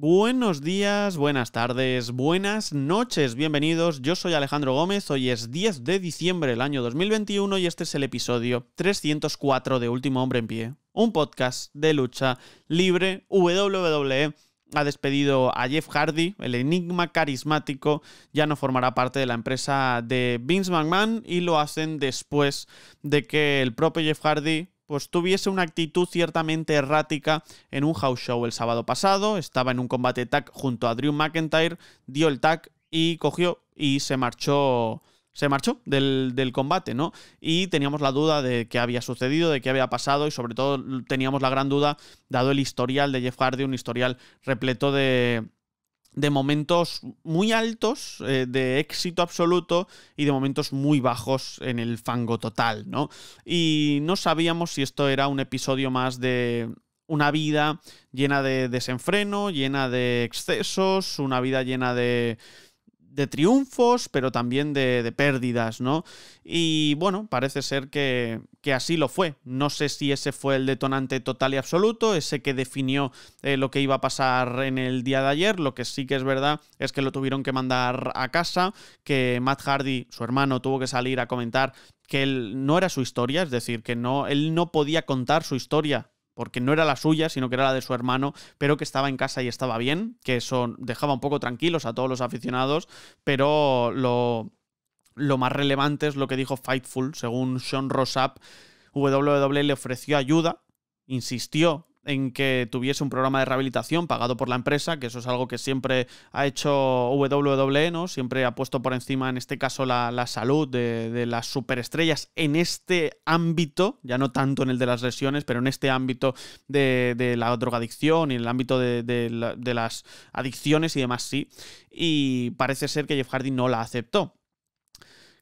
Buenos días, buenas tardes, buenas noches, bienvenidos. Yo soy Alejandro Gómez, hoy es 10 de diciembre del año 2021 y este es el episodio 304 de Último Hombre en Pie, un podcast de lucha libre WWE. Ha despedido a Jeff Hardy, el enigma carismático, ya no formará parte de la empresa de Vince McMahon y lo hacen después de que el propio Jeff Hardy pues tuviese una actitud ciertamente errática en un house show el sábado pasado, estaba en un combate tag junto a Drew McIntyre, dio el tag y cogió y se marchó se marchó del, del, combate, ¿no? Y teníamos la duda de qué había sucedido, de qué había pasado y sobre todo teníamos la gran duda, dado el historial de Jeff Hardy, un historial repleto de, de momentos muy altos, eh, de éxito absoluto y de momentos muy bajos en el fango total, ¿no? Y no sabíamos si esto era un episodio más de una vida llena de desenfreno, llena de excesos, una vida llena de de triunfos, pero también de, pérdidas, ¿no? Y bueno, parece ser que, así lo fue. No sé si ese fue el detonante total y absoluto, ese que definió eh, lo que iba a pasar en el día de ayer. Lo que sí que es verdad es que lo tuvieron que mandar a casa, que Matt Hardy, su hermano, tuvo que salir a comentar que él no era su historia, es decir, que no, él no podía contar su historia porque no era la suya, sino que era la de su hermano, pero que estaba en casa y estaba bien, que eso dejaba un poco tranquilos a todos los aficionados, pero lo, lo más relevante es lo que dijo Fightful, según Sean Rossap, WWE le ofreció ayuda, insistió en que tuviese un programa de rehabilitación pagado por la empresa, que eso es algo que siempre ha hecho WWE, ¿no? Siempre ha puesto por encima, en este caso, la, salud de, las superestrellas en este ámbito, ya no tanto en el de las lesiones, pero en este ámbito de, la drogadicción y en el ámbito de, las adicciones y demás, sí. Y parece ser que Jeff Hardy no la aceptó.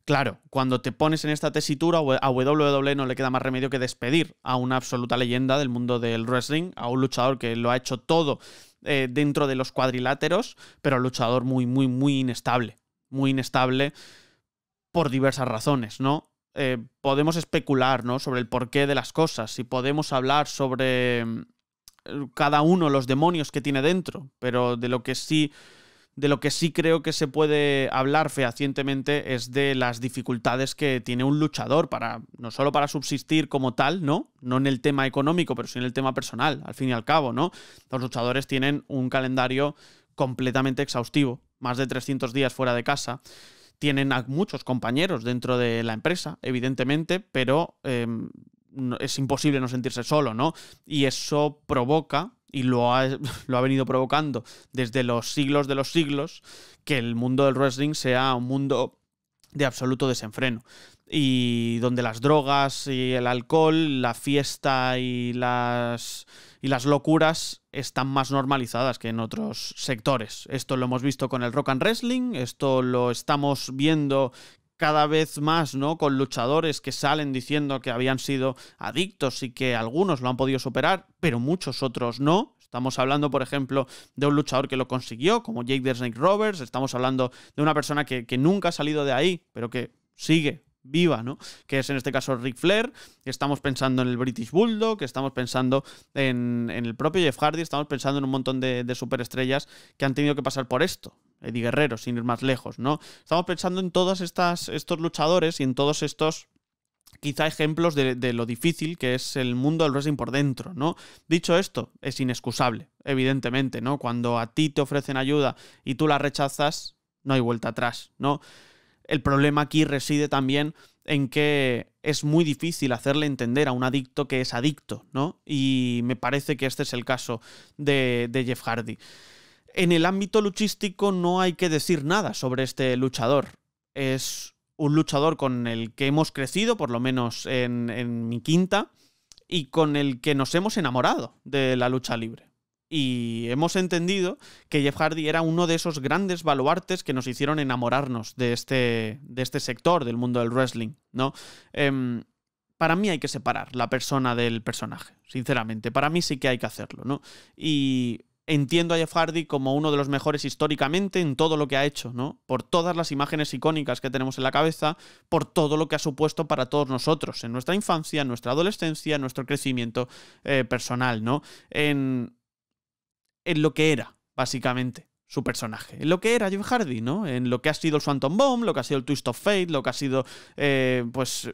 Claro, cuando te pones en esta tesitura, a WWE no le queda más remedio que despedir a una absoluta leyenda del mundo del wrestling, a un luchador que lo ha hecho todo eh, dentro de los cuadriláteros, pero un luchador muy, muy, muy inestable. Muy inestable por diversas razones, ¿no? Eh, podemos especular, ¿no? Sobre el porqué de las cosas y podemos hablar sobre mm, eh, cada uno los demonios que tiene dentro, pero de lo que sí de lo que sí creo que se puede hablar fehacientemente es de las dificultades que tiene un luchador para no solo para subsistir como tal, ¿no? No en el tema económico, pero sí en el tema personal, al fin y al cabo, ¿no? Los luchadores tienen un calendario completamente exhaustivo, más de 300 días fuera de casa. Tienen a muchos compañeros dentro de la empresa, evidentemente, pero em, es imposible no sentirse solo, ¿no? Y eso provoca y lo ha, venido provocando desde los siglos de los siglos, que el mundo del wrestling sea un mundo de absoluto desenfreno. Y donde las drogas y el alcohol, la fiesta y las, y las locuras están más normalizadas que en otros sectores. Esto lo hemos visto con el rock and wrestling, esto lo estamos viendo cada vez más, ¿no? Con luchadores que salen diciendo que habían sido adictos y que algunos lo han podido superar, pero muchos otros no. Estamos hablando, por ejemplo, de un luchador que lo consiguió, como Jake the Snake Roberts. Estamos hablando de una persona que, nunca ha salido de ahí, pero que sigue viva, ¿no? Que es en este caso Rick Flair, estamos pensando en el British Bulldog, estamos pensando en, el propio Jeff Hardy, estamos pensando en un montón de, de, superestrellas que han tenido que pasar por esto. Eddie Guerrero, sin ir más lejos, ¿no? Estamos pensando en todos estos luchadores y en todos estos quizá ejemplos de, lo difícil que es el mundo del wrestling por dentro, ¿no? Dicho esto, es inexcusable, evidentemente, ¿no? Cuando a ti te ofrecen ayuda y tú la rechazas, no hay vuelta atrás, ¿no? El problema aquí reside también en que es muy difícil hacerle entender a un adicto que es adicto, ¿no? Y me parece que este es el caso de Jeff Hardy. En el ámbito luchístico no hay que decir nada sobre este luchador. Es un luchador con el que hemos crecido, por lo menos en, mi quinta, y con el que nos hemos enamorado de la lucha libre. Y hemos entendido que Jeff Hardy era uno de esos grandes baluartes que nos hicieron enamorarnos de este, de este sector del mundo del wrestling, ¿no? Em, para mí hay que separar la persona del personaje, sinceramente. Para mí sí que hay que hacerlo, ¿no? Y entiendo a Jeff Hardy como uno de los mejores históricamente en todo lo que ha hecho, ¿no? Por todas las imágenes icónicas que tenemos en la cabeza, por todo lo que ha supuesto para todos nosotros, en nuestra infancia, en nuestra adolescencia, en nuestro crecimiento eh, personal, ¿no? En, en lo que era, básicamente su personaje, en lo que era Jeff Hardy, ¿no? En lo que ha sido el Swanton Bomb, lo que ha sido el Twist of Fate, lo que ha sido, eh, pues,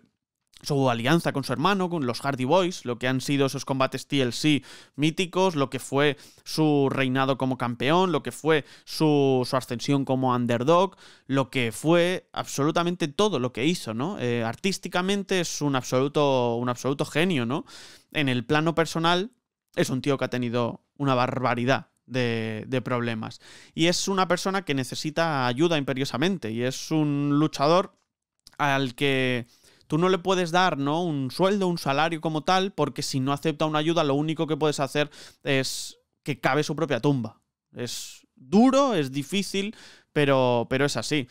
su alianza con su hermano, con los Hardy Boys, lo que han sido esos combates TLC míticos, lo que fue su reinado como campeón, lo que fue su, ascensión como underdog, lo que fue absolutamente todo lo que hizo, ¿no? Eh, artísticamente es un absoluto, un absoluto genio, ¿no? En el plano personal es un tío que ha tenido una barbaridad de, de, problemas. Y es una persona que necesita ayuda imperiosamente y es un luchador al que Tú no le puedes dar, ¿no? Un sueldo, un salario como tal, porque si no acepta una ayuda, lo único que puedes hacer es que cabe su propia tumba. Es duro, es difícil, pero, pero es así.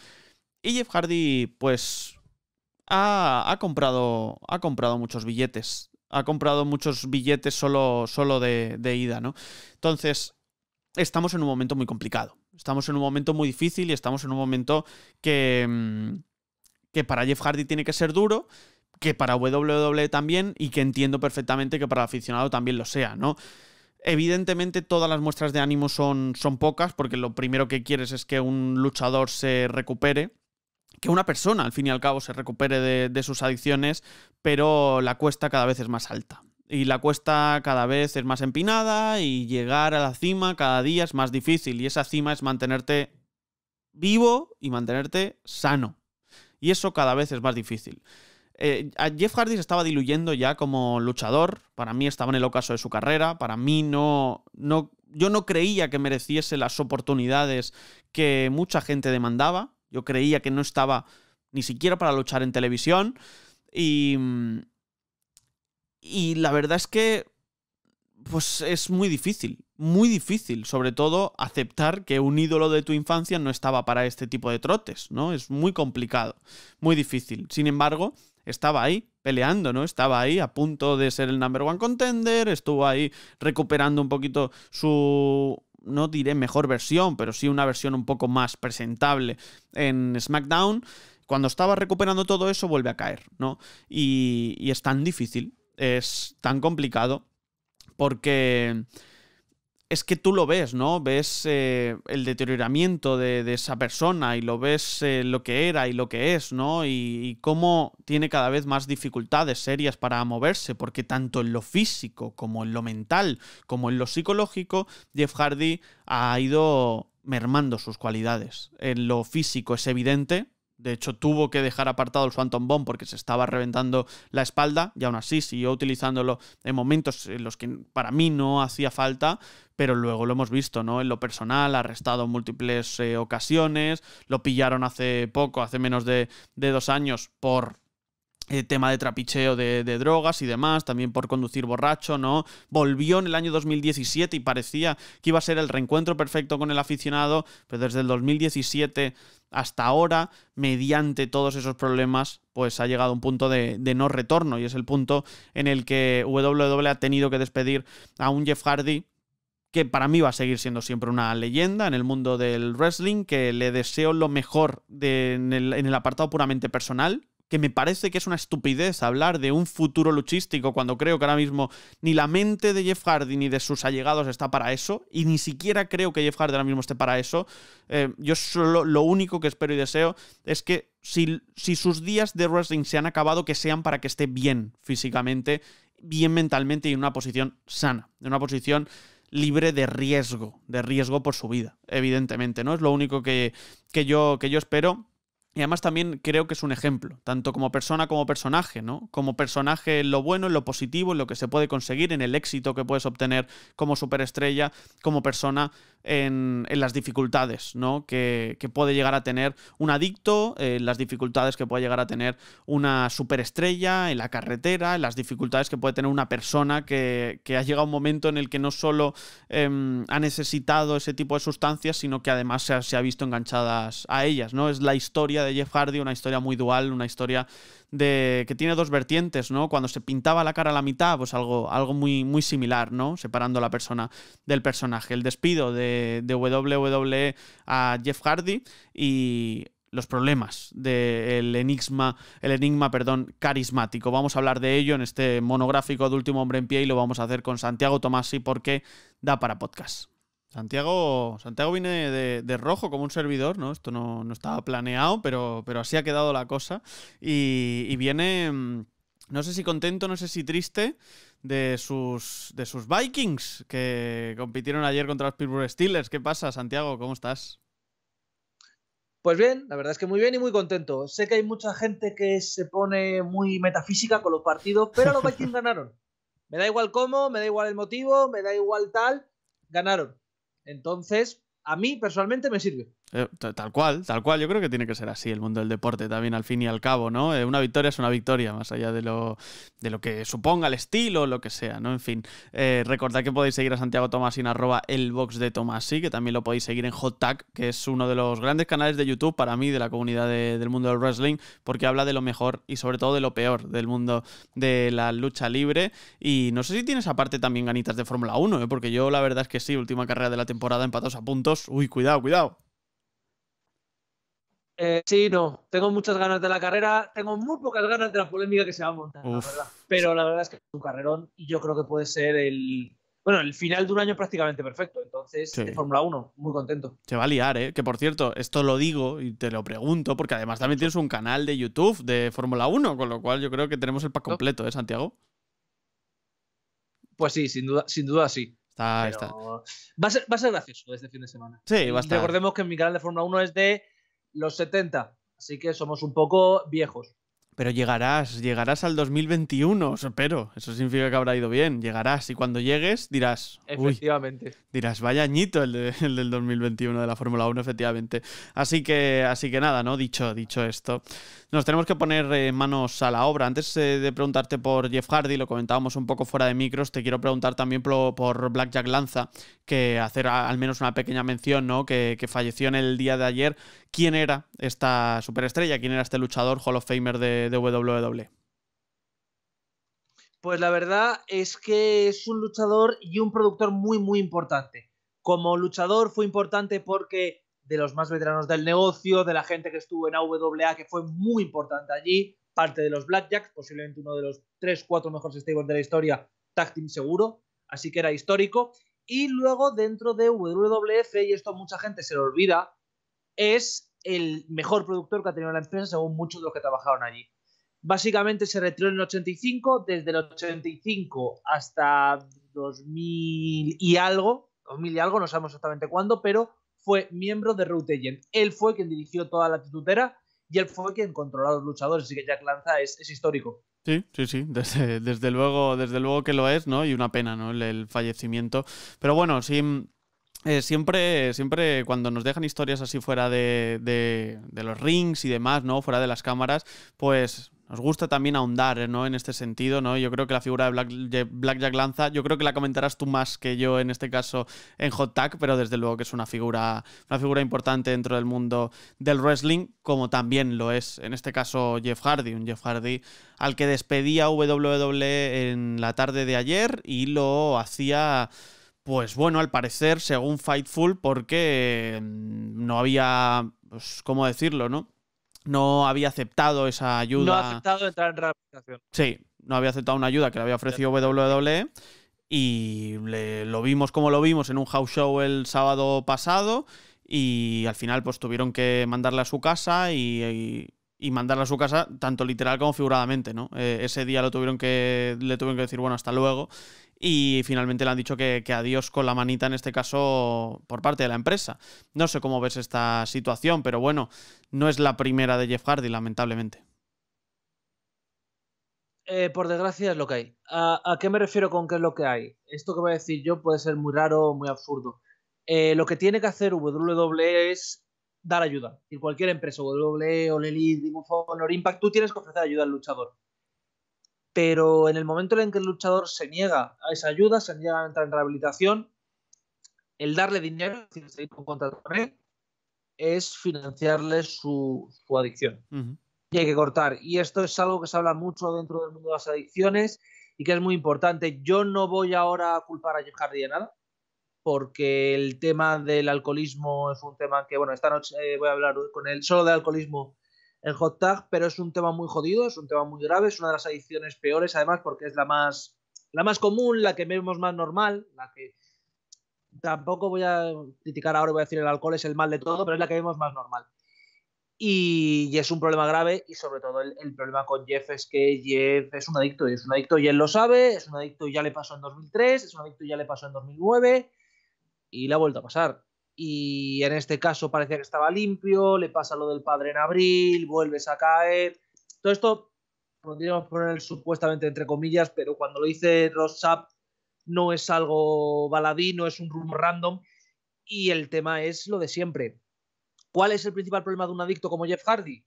Y Jeff Hardy, pues, ha, ha, comprado, ha comprado muchos billetes. Ha comprado muchos billetes solo, solo de, ida, ¿no? Entonces, estamos en un momento muy complicado. Estamos en un momento muy difícil y estamos en un momento que... Mm, que para Jeff Hardy tiene que ser duro, que para WWE también y que entiendo perfectamente que para el aficionado también lo sea, ¿no? Evidentemente todas las muestras de ánimo son, son pocas porque lo primero que quieres es que un luchador se recupere, que una persona al fin y al cabo se recupere de, de sus adicciones, pero la cuesta cada vez es más alta y la cuesta cada vez es más empinada y llegar a la cima cada día es más difícil y esa cima es mantenerte vivo y mantenerte sano y eso cada vez es más difícil. Eh, Jeff Hardy se estaba diluyendo ya como luchador, para mí estaba en el ocaso de su carrera, para mí no, no, yo no creía que mereciese las oportunidades que mucha gente demandaba, yo creía que no estaba ni siquiera para luchar en televisión y, mm, y la verdad es que pues es muy difícil, muy difícil, sobre todo aceptar que un ídolo de tu infancia no estaba para este tipo de trotes, ¿no? Es muy complicado, muy difícil. Sin embargo, estaba ahí peleando, ¿no? Estaba ahí a punto de ser el number one contender, estuvo ahí recuperando un poquito su no diré mejor versión, pero sí una versión un poco más presentable en SmackDown. Cuando estaba recuperando todo eso, vuelve a caer, ¿no? Y, y es tan difícil, es tan complicado porque es que tú lo ves, ¿no? Ves eh, el deterioramiento de, esa persona y lo ves eh, lo que era y lo que es, ¿no? y, cómo tiene cada vez más dificultades serias para moverse, porque tanto en lo físico como en lo mental, como en lo psicológico, Jeff Hardy ha ido mermando sus cualidades. En lo físico es evidente, de hecho, tuvo que dejar apartado el Phantom Bomb porque se estaba reventando la espalda y aún así siguió utilizándolo en momentos en los que para mí no hacía falta, pero luego lo hemos visto, ¿no? En lo personal, arrestado en múltiples eh, ocasiones, lo pillaron hace poco, hace menos de dos años, por eh, tema de trapicheo de, drogas y demás, también por conducir borracho, ¿no? Volvió en el año 2017 y parecía que iba a ser el reencuentro perfecto con el aficionado, pero desde el 2017 hasta ahora, mediante todos esos problemas, pues ha llegado a un punto de, no retorno y es el punto en el que WWE ha tenido que despedir a un Jeff Hardy que para mí va a seguir siendo siempre una leyenda en el mundo del wrestling, que le deseo lo mejor en el apartado puramente personal, que me parece que es una estupidez hablar de un futuro luchístico cuando creo que ahora mismo ni la mente de Jeff Hardy ni de sus allegados está para eso, y ni siquiera creo que Jeff Hardy ahora mismo esté para eso. Eh, yo solo, lo único que espero y deseo es que si, si sus días de wrestling se han acabado, que sean para que esté bien físicamente, bien mentalmente y en una posición sana, en una posición libre de riesgo, de riesgo por su vida, evidentemente, ¿no? Es lo único que, que yo, que yo espero. Y además también creo que es un ejemplo, tanto como persona como personaje, ¿no? Como personaje en lo bueno, en lo positivo, en lo que se puede conseguir, en el éxito que puedes obtener como superestrella, como persona en, las dificultades, ¿no? Que, puede llegar a tener un adicto, en eh, las dificultades que puede llegar a tener una superestrella, en la carretera, en las dificultades que puede tener una persona que, ha llegado a un momento en el que no solo em, ha necesitado ese tipo de sustancias, sino que además se ha, se ha visto enganchadas a ellas, ¿no? Es la historia de Jeff Hardy, una historia muy dual, una historia de que tiene dos vertientes, ¿no? Cuando se pintaba la cara a la mitad, pues algo, algo muy, muy similar, ¿no? Separando la persona del personaje. El despido de, de WWE a Jeff Hardy y los problemas del enigma, el enigma, perdón, carismático. Vamos a hablar de ello en este monográfico de Último Hombre en Pie y lo vamos a hacer con Santiago Tomasi porque da para podcast. Santiago, Santiago viene de, rojo como un servidor, ¿no? Esto no, estaba planeado, pero, pero, así ha quedado la cosa. Y, viene, mm, no sé si contento, no sé si triste, de sus, de sus Vikings que compitieron ayer contra los Pittsburgh Steelers. ¿Qué pasa, Santiago? ¿Cómo estás? Pues bien, la verdad es que muy bien y muy contento. Sé que hay mucha gente que se pone muy metafísica con los partidos, pero los Vikings ganaron. Me da igual cómo, me da igual el motivo, me da igual tal, ganaron entonces, a mí personalmente me sirve. Eh, tal cual, tal cual. Yo creo que tiene que ser así el mundo del deporte también, al fin y al cabo, ¿no? Eh, una victoria es una victoria, más allá de lo, de lo que suponga el estilo, lo que sea, ¿no? En fin, eh, recordad que podéis seguir a Santiago Tomás en arroba el box de Tomasi, que también lo podéis seguir en Tag que es uno de los grandes canales de YouTube para mí de la comunidad del mundo del wrestling, porque habla de lo mejor y sobre todo de lo peor del mundo de la lucha libre. Y no sé si tienes aparte también ganitas de Fórmula 1, porque yo la verdad es que sí, última carrera de la temporada empatados a puntos. Uy, cuidado, cuidado. Eh, sí, no. Tengo muchas ganas de la carrera. Tengo muy pocas ganas de la polémica que se va a montar, la verdad. Pero la verdad es que es un carrerón y yo creo que puede ser el. Bueno, el final de un año prácticamente perfecto. Entonces, de Fórmula 1, muy contento. Se va a liar, ¿eh? Que por cierto, esto lo digo y te lo pregunto, porque además también tienes un canal de YouTube de Fórmula 1, con lo cual yo creo que tenemos el pack completo, ¿eh, Santiago? Pues sí, sin duda, sin duda sí. Está, Va a, ser, va a ser gracioso este fin de semana. Sí, va a Recordemos que mi canal de Fórmula 1 es de los 70. Así que somos un poco viejos pero llegarás, llegarás al 2021, pero espero. Eso significa que habrá ido bien, llegarás. Y cuando llegues dirás... Efectivamente. dirás, vaya añito el, del 2021 de la Fórmula 1, efectivamente. Así que, así que nada, ¿no? Dicho, dicho esto, nos tenemos que poner eh, manos a la obra. Antes eh, de preguntarte por Jeff Hardy, lo comentábamos un poco fuera de micros, te quiero preguntar también por, Blackjack Lanza, que hacer al menos una pequeña mención, ¿no? Que, que falleció en el día de ayer. ¿Quién era esta superestrella? ¿Quién era este luchador Hall of Famer de de e. Pues la verdad es que es un luchador y un productor muy, muy importante. Como luchador fue importante porque de los más veteranos del negocio, de la gente que estuvo en AWA, que fue muy importante allí, parte de los Blackjacks, posiblemente uno de los 3, 4 mejores stables de la historia, tag team seguro, así que era histórico. Y luego dentro de WWF, e, y esto mucha gente se lo olvida, es el mejor productor que ha tenido la empresa según muchos de los que trabajaron allí. Básicamente se retiró en el 85, desde el 85 hasta 2000 y algo, 2000 y algo, no sabemos exactamente cuándo, pero fue miembro de Routegen. Él fue quien dirigió toda la titutera y él fue quien controló a los luchadores, así que Jack Lanza es, histórico. Sí, sí, sí, desde, luego, desde luego que lo es, ¿no? Y una pena, ¿no? El, fallecimiento. Pero bueno, sí, eh, siempre, siempre cuando nos dejan historias así fuera de, de, de los rings y demás, ¿no? Fuera de las cámaras, pues nos gusta también ahondar eh, ¿no? en este sentido, ¿no? Yo creo que la figura de Black, Jack Lanza, yo creo que la comentarás tú más que yo en este caso en Hot Tag, pero desde luego que es una figura, una figura importante dentro del mundo del wrestling, como también lo es en este caso Jeff Hardy, un Jeff Hardy al que despedía WWE en la tarde de ayer y lo hacía pues bueno, al parecer, según Fightful, porque mm, no había, pues, ¿cómo decirlo, no? no había aceptado esa ayuda. No ha aceptado entrar en rehabilitación. Sí, no había aceptado una ayuda que le había ofrecido WWE y lo vimos como lo vimos en un house show el sábado pasado y al final pues tuvieron que mandarle a su casa y, y, a su casa tanto literal como figuradamente, ¿no? Eh, ese día lo tuvieron que, le tuvieron que decir, bueno, hasta luego y finalmente le han dicho que, adiós con la manita, en este caso por parte de la empresa. No sé cómo ves esta situación, pero bueno, no es la primera de Jeff Hardy, lamentablemente. Eh, por desgracia es lo que hay. ¿A, qué me refiero con qué es lo que hay? Esto que voy a decir yo puede ser muy raro o muy absurdo. Eh, lo que tiene que hacer WWE es dar ayuda. Y cualquier empresa, WWE, o Elite, Impact, tú tienes que ofrecer ayuda al luchador pero en el momento en que el luchador se niega a esa ayuda, se niega a entrar en rehabilitación, el darle dinero, es decir, con él, es financiarle su, adicción. Y hay que cortar. Y esto es algo que se habla mucho dentro del mundo de las adicciones y que es muy importante. Yo no voy ahora a culpar a Jeff Hardy de nada, porque el tema del alcoholismo es un tema que, bueno, esta noche eh, voy a hablar con él solo de alcoholismo el hot tag, pero es un tema muy jodido, es un tema muy grave, es una de las adicciones peores, además, porque es la más, la más común, la que vemos más normal, la que tampoco voy a criticar ahora, voy a decir el alcohol es el mal de todo, pero es la que vemos más normal. Y, y es un problema grave y sobre todo el, el, problema con Jeff es que Jeff es un adicto y es un adicto y él lo sabe, es un adicto y ya le pasó en 2003, es un adicto y ya le pasó en 2009 y le ha vuelto a pasar y en este caso parecía que estaba limpio, le pasa lo del padre en abril, vuelves a caer. Todo esto podríamos poner supuestamente entre comillas, pero cuando lo dice Rossap no es algo baladí, no es un rumor random y el tema es lo de siempre. ¿Cuál es el principal problema de un adicto como Jeff Hardy?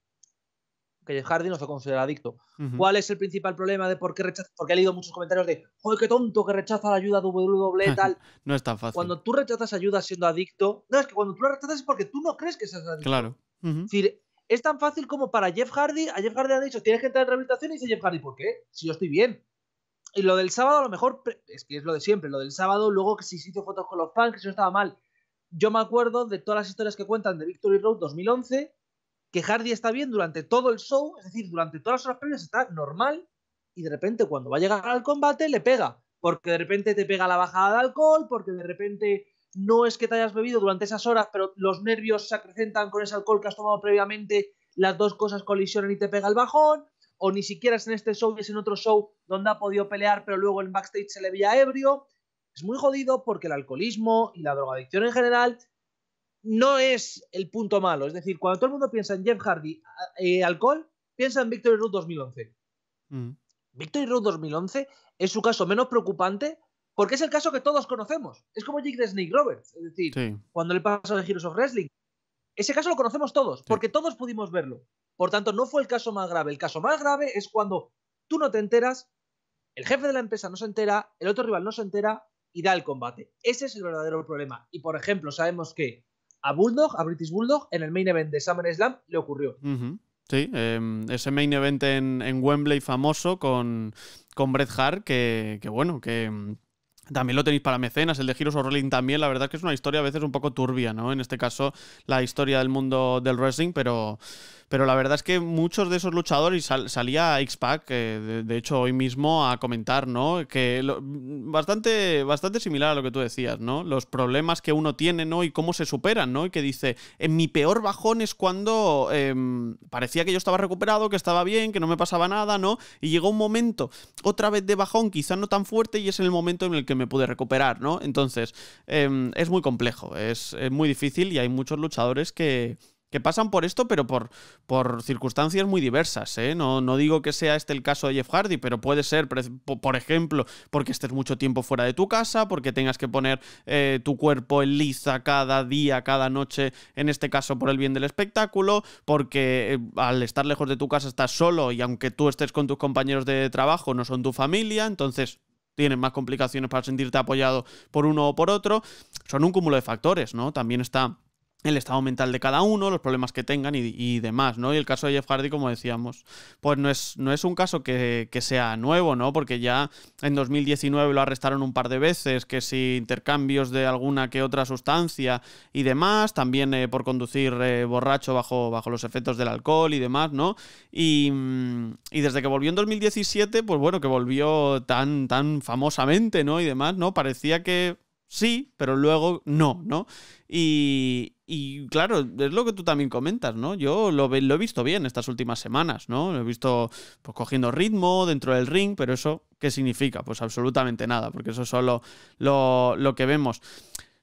que Jeff Hardy no se considera adicto. ¿Cuál es el principal problema de por qué rechaza? Porque he leído muchos comentarios de, joder, qué tonto que rechaza la ayuda WWE tal. no es tan fácil. Cuando tú rechazas ayuda siendo adicto, no, es que cuando tú la rechazas es porque tú no crees que seas adicto. Claro. Es decir, es tan fácil como para Jeff Hardy, a Jeff Hardy le han dicho, tienes que entrar en rehabilitación y dice Jeff Hardy, ¿por qué? Si yo estoy bien. Y lo del sábado, a lo mejor, es que es lo de siempre, lo del sábado, luego que si se hizo fotos con los fans, que eso estaba mal. Yo me acuerdo de todas las historias que cuentan de Victory Road 2011 que Hardy está bien durante todo el show, es decir, durante todas las horas previas está normal y de repente cuando va a llegar al combate le pega, porque de repente te pega la bajada de alcohol, porque de repente no es que te hayas bebido durante esas horas, pero los nervios se acrecentan con ese alcohol que has tomado previamente, las dos cosas colisionan y te pega el bajón, o ni siquiera es en este show y es en otro show donde ha podido pelear, pero luego en backstage se le veía ebrio. Es muy jodido porque el alcoholismo y la drogadicción en general no es el punto malo. Es decir, cuando todo el mundo piensa en Jeff Hardy, y eh, eh, alcohol, piensa en Victory Road 2011. Mm. Victory Road 2011 es su caso menos preocupante porque es el caso que todos conocemos. Es como Jake de Snake Roberts. Es decir, cuando le pasó de Heroes of Wrestling. Ese caso lo conocemos todos, porque todos pudimos verlo. Por tanto, no fue el caso más grave. El caso más grave es cuando tú no te enteras, el jefe de la empresa no se entera, el otro rival no se entera y da el combate. Ese es el verdadero problema. Y, por ejemplo, sabemos que a Bulldog, a British Bulldog, en el main event de SummerSlam le ocurrió. Sí, em, ese main event en, Wembley famoso con, con Bret Hart, que, bueno, que, em, también lo tenéis para mecenas, el de Heroes of Rolling también. La verdad que es una historia a veces un poco turbia, ¿no? En este caso, la historia del mundo del wrestling, pero, pero la verdad es que muchos de esos luchadores, salía X-Pac, de, hecho hoy mismo, a comentar, ¿no? Que bastante, bastante similar a lo que tú decías, ¿no? Los problemas que uno tiene, ¿no? Y cómo se superan, ¿no? Y que dice, en mi peor bajón es cuando em, parecía que yo estaba recuperado, que estaba bien, que no me pasaba nada, ¿no? Y llegó un momento, otra vez de bajón, quizá no tan fuerte, y es en el momento en el que me pude recuperar, ¿no? Entonces, em, es muy complejo, es muy difícil y hay muchos luchadores que que pasan por esto, pero por, por circunstancias muy diversas. ¿eh? No, no digo que sea este el caso de Jeff Hardy, pero puede ser, por ejemplo, porque estés mucho tiempo fuera de tu casa, porque tengas que poner eh, tu cuerpo en liza cada día, cada noche, en este caso por el bien del espectáculo, porque eh, al estar lejos de tu casa estás solo y aunque tú estés con tus compañeros de trabajo, no son tu familia, entonces tienes más complicaciones para sentirte apoyado por uno o por otro. Son un cúmulo de factores, ¿no? También está el estado mental de cada uno, los problemas que tengan y, demás, ¿no? Y el caso de Jeff Hardy, como decíamos, pues no es, no es un caso que, sea nuevo, ¿no? Porque ya en 2019 lo arrestaron un par de veces, que si intercambios de alguna que otra sustancia y demás, también eh, por conducir eh, borracho bajo, bajo los efectos del alcohol y demás, ¿no? Y, mm, y, desde que volvió en 2017, pues bueno, que volvió tan, tan famosamente, ¿no? Y demás, ¿no? Parecía que sí, pero luego no, ¿no? Y, y claro, es lo que tú también comentas, ¿no? Yo lo, lo he visto bien estas últimas semanas, ¿no? Lo he visto pues, cogiendo ritmo dentro del ring, pero eso, ¿qué significa? Pues absolutamente nada, porque eso es solo lo, que vemos.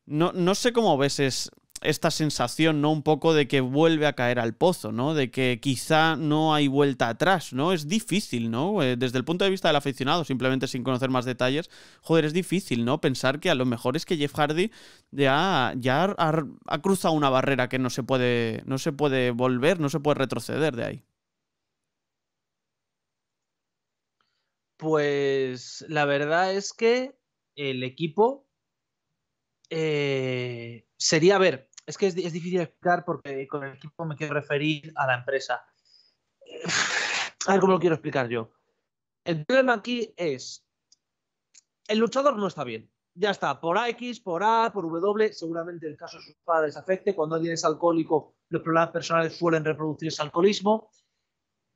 No, no, sé cómo ves es esta sensación, ¿no? Un poco de que vuelve a caer al pozo, ¿no? De que quizá no hay vuelta atrás, ¿no? Es difícil, ¿no? Eh, desde el punto de vista del aficionado, simplemente sin conocer más detalles, joder, es difícil, ¿no? Pensar que a lo mejor es que Jeff Hardy ya, ya ha, cruzado una barrera que no se puede, no se puede volver, no se puede retroceder de ahí. Pues la verdad es que el equipo eh, sería, ver, es que es, es difícil explicar porque con el equipo me quiero referir a la empresa. A ver cómo lo quiero explicar yo. El problema aquí es, el luchador no está bien. Ya está, por X, por A, por W, seguramente el caso de sus padres afecte. Cuando alguien es alcohólico, los problemas personales suelen reproducir ese alcoholismo.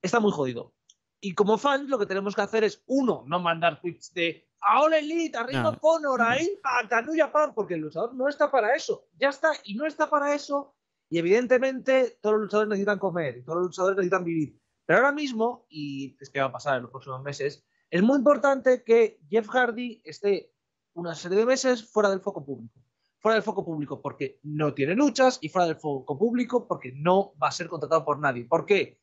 Está muy jodido. Y como fans, lo que tenemos que hacer es, uno, no mandar tweets de ole Elite, arriba con ah. Connor, ahí a Tanuya Pan, porque el luchador no está para eso. Ya está, y no está para eso. Y evidentemente todos los luchadores necesitan comer, y todos los luchadores necesitan vivir. Pero ahora mismo, y es que va a pasar en los próximos meses, es muy importante que Jeff Hardy esté una serie de meses fuera del foco público. Fuera del foco público porque no tiene luchas y fuera del foco público porque no va a ser contratado por nadie. ¿Por qué?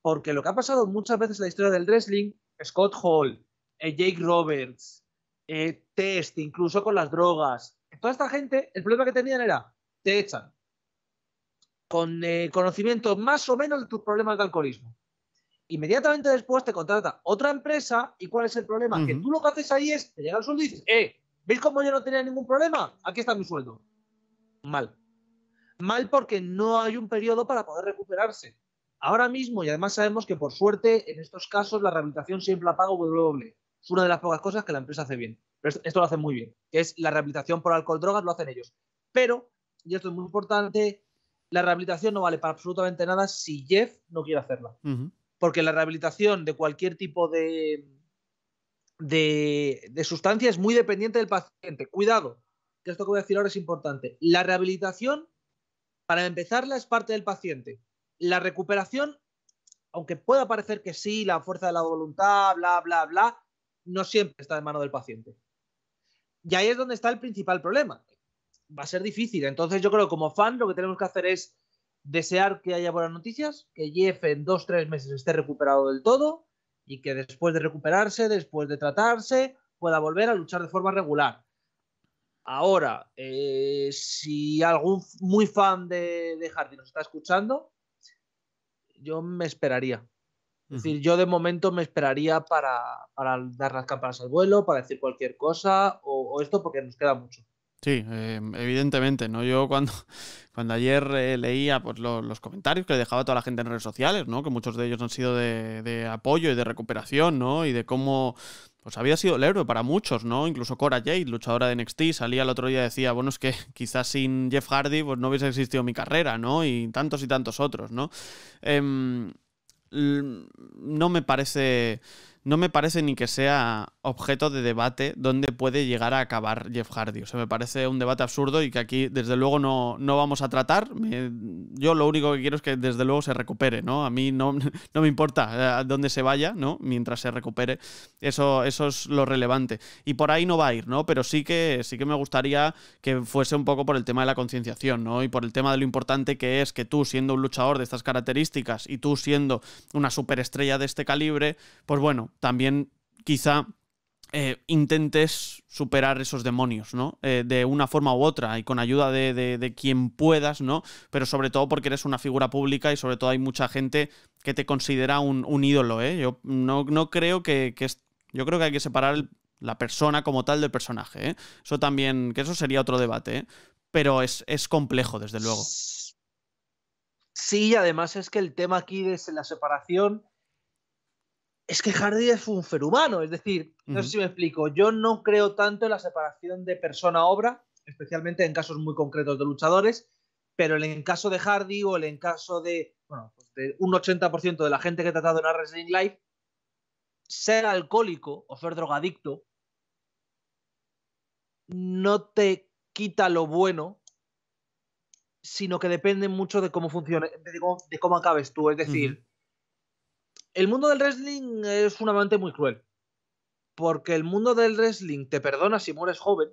Porque lo que ha pasado muchas veces en la historia del wrestling, Scott Hall, eh, Jake Roberts, eh, test, incluso con las drogas. Toda esta gente, el problema que tenían era, te echan con eh, conocimiento más o menos de tus problemas de alcoholismo. Inmediatamente después te contrata otra empresa y ¿cuál es el problema? Que tú lo que haces ahí es, te llega el sueldo y dices, eh, ¿veis cómo yo no tenía ningún problema? Aquí está mi sueldo. Mal. Mal porque no hay un periodo para poder recuperarse. Ahora mismo, y además sabemos que por suerte en estos casos la rehabilitación siempre la paga W es una de las pocas cosas que la empresa hace bien. esto, lo hacen muy bien, que es la rehabilitación por alcohol, drogas, lo hacen ellos. Pero, y esto es muy importante, la rehabilitación no vale para absolutamente nada si Jeff no quiere hacerla. Porque la rehabilitación de cualquier tipo de, de, de sustancia es muy dependiente del paciente. Cuidado, que esto que voy a decir ahora es importante. La rehabilitación, para empezarla, es parte del paciente. La recuperación aunque pueda parecer que sí, la fuerza de la voluntad, bla, bla, bla, no siempre está en mano del paciente. Y ahí es donde está el principal problema. Va a ser difícil. Entonces yo creo que como fan lo que tenemos que hacer es desear que haya buenas noticias, que Jeff en dos, tres meses esté recuperado del todo y que después de recuperarse, después de tratarse, pueda volver a luchar de forma regular. Ahora, eh, si algún muy fan de, de Hardy nos está escuchando, yo me esperaría. Es decir, yo de momento me esperaría para, dar las campanas al vuelo, para decir cualquier cosa o, esto, porque nos queda mucho. Sí, em, evidentemente, ¿no? Yo cuando, cuando ayer eh, leía pues, los comentarios que le dejaba toda la gente en redes sociales, ¿no? Que muchos de ellos han sido de, apoyo y de recuperación, ¿no? Y de cómo pues había sido el héroe para muchos, ¿no? Incluso Cora Jade, luchadora de NXT, salía el otro día y decía, bueno, es que quizás sin Jeff Hardy pues no hubiese existido mi carrera, ¿no? Y tantos y tantos otros, ¿no? Em, no me parece no me parece ni que sea objeto de debate dónde puede llegar a acabar Jeff Hardy. O sea, me parece un debate absurdo y que aquí, desde luego, no, no vamos a tratar. yo lo único que quiero es que, desde luego, se recupere, ¿no? A mí no, no me importa eh, dónde se vaya, ¿no? Mientras se recupere. Eso, eso es lo relevante. Y por ahí no va a ir, ¿no? Pero sí que, sí que me gustaría que fuese un poco por el tema de la concienciación, ¿no? Y por el tema de lo importante que es que tú, siendo un luchador de estas características y tú siendo una superestrella de este calibre, pues bueno, también quizá eh, intentes superar esos demonios, ¿no? Eh, de una forma u otra y con ayuda de, quien puedas, ¿no? Pero sobre todo porque eres una figura pública y sobre todo hay mucha gente que te considera un, ídolo, ¿eh? Yo no, creo que, Yo creo que hay que separar la persona como tal del personaje, ¿eh? Eso también... Que eso sería otro debate, ¿eh? Pero es, complejo, desde luego. Sí, y además es que el tema aquí de la separación es que Hardy es un ser humano, es decir, no sé si me explico, yo no creo tanto en la separación de persona-obra, especialmente en casos muy concretos de luchadores, pero en el caso de Hardy o en el caso de, pues un 80% de la gente que he tratado en Wrestling Life, ser alcohólico o ser drogadicto no te quita lo bueno, sino que depende mucho de cómo funciona, de cómo, acabes tú, es decir el mundo del wrestling es un amante muy cruel. Porque el mundo del wrestling te perdona si mueres joven,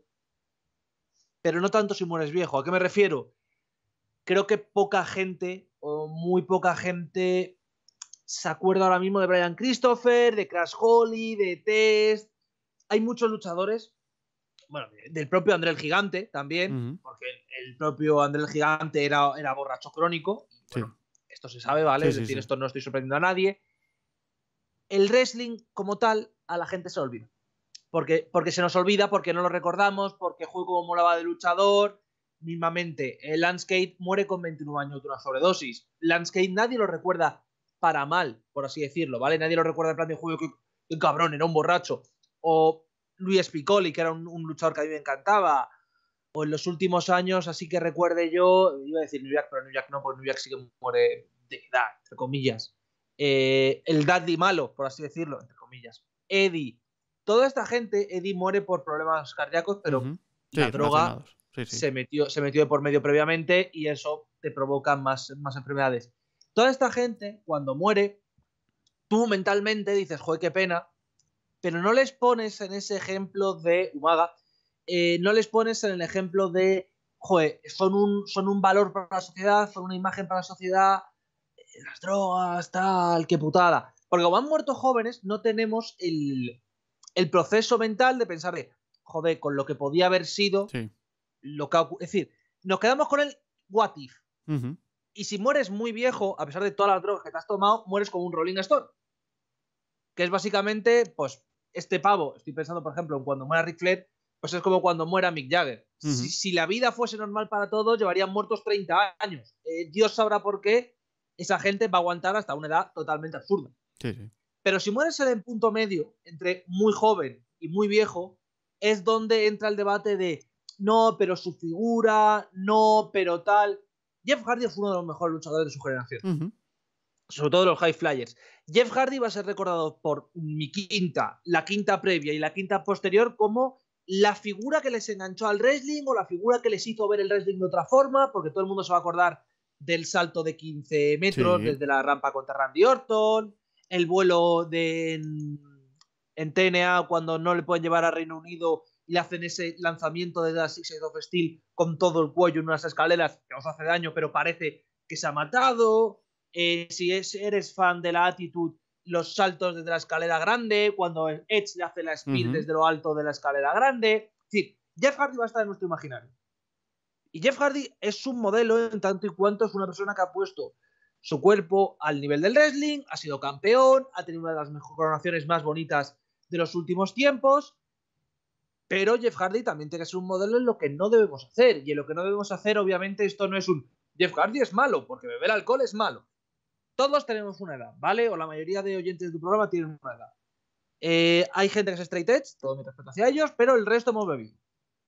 pero no tanto si mueres viejo. ¿A qué me refiero? Creo que poca gente, o muy poca gente, se acuerda ahora mismo de Brian Christopher, de Crash Holly, de Test. Hay muchos luchadores, bueno, del propio André el Gigante también, porque el propio André el Gigante era, era borracho crónico. bueno, Esto se sabe, ¿vale? es decir, esto no estoy sorprendiendo a nadie el wrestling como tal a la gente se olvida. Porque, porque se nos olvida, porque no lo recordamos, porque juego como molaba de luchador. Mismamente, el eh, Landscape muere con 21 años de una sobredosis. Landscape nadie lo recuerda para mal, por así decirlo, ¿vale? Nadie lo recuerda en plan de juego que, cabrón, era un borracho. O Luis Piccoli, que era un, luchador que a mí me encantaba. O en los últimos años, así que recuerde yo, iba a decir New pero New no, porque New sí que muere de edad, entre comillas. Eh, el daddy malo, por así decirlo, entre comillas, Eddie, toda esta gente, Eddie muere por problemas cardíacos, pero la droga Se, metió, se metió de por medio previamente y eso te provoca más, más enfermedades. Toda esta gente, cuando muere, tú mentalmente dices, joder, qué pena, pero no les pones en ese ejemplo de Umaga, eh, no les pones en el ejemplo de, joder, son un, son un valor para la sociedad, son una imagen para la sociedad, las drogas, tal, qué putada. Porque como han muerto jóvenes, no tenemos el, proceso mental de pensar de, joder, con lo que podía haber sido, lo que Es decir, nos quedamos con el what if. Y si mueres muy viejo, a pesar de todas las drogas que te has tomado, mueres como un Rolling Stone. Que es básicamente, pues, este pavo, estoy pensando, por ejemplo, en cuando muera Rick Flair, pues es como cuando muera Mick Jagger. si, la vida fuese normal para todos, llevarían muertos 30 años. Eh, Dios sabrá por qué, esa gente va a aguantar hasta una edad totalmente absurda. Pero si mueres en el punto medio, entre muy joven y muy viejo, es donde entra el debate de no, pero su figura, no, pero tal. Jeff Hardy fue uno de los mejores luchadores de su generación. Sobre todo los High Flyers. Jeff Hardy va a ser recordado por mi quinta, la quinta previa y la quinta posterior como la figura que les enganchó al wrestling o la figura que les hizo ver el wrestling de otra forma, porque todo el mundo se va a acordar del salto de 15 metros desde la rampa contra Randy Orton, el vuelo de, en, TNA cuando no le pueden llevar a Reino Unido y le hacen ese lanzamiento de The Six of Steel con todo el cuello en unas escaleras que os hace daño, pero parece que se ha matado. Eh, si eres fan de la actitud, los saltos desde la escalera grande, cuando Edge le hace la speed desde lo alto de la escalera grande. Es Jeff Hardy va a estar en nuestro imaginario. Y Jeff Hardy es un modelo en tanto y cuanto es una persona que ha puesto su cuerpo al nivel del wrestling, ha sido campeón, ha tenido una de las mejores coronaciones más bonitas de los últimos tiempos. Pero Jeff Hardy también tiene que ser un modelo en lo que no debemos hacer. Y en lo que no debemos hacer, obviamente, esto no es un Jeff Hardy es malo, porque beber alcohol es malo. Todos tenemos una edad, ¿vale? O la mayoría de oyentes de tu programa tienen una edad. Eh, hay gente que es straight edge, todo mi respeto hacia ellos, pero el resto hemos bebido.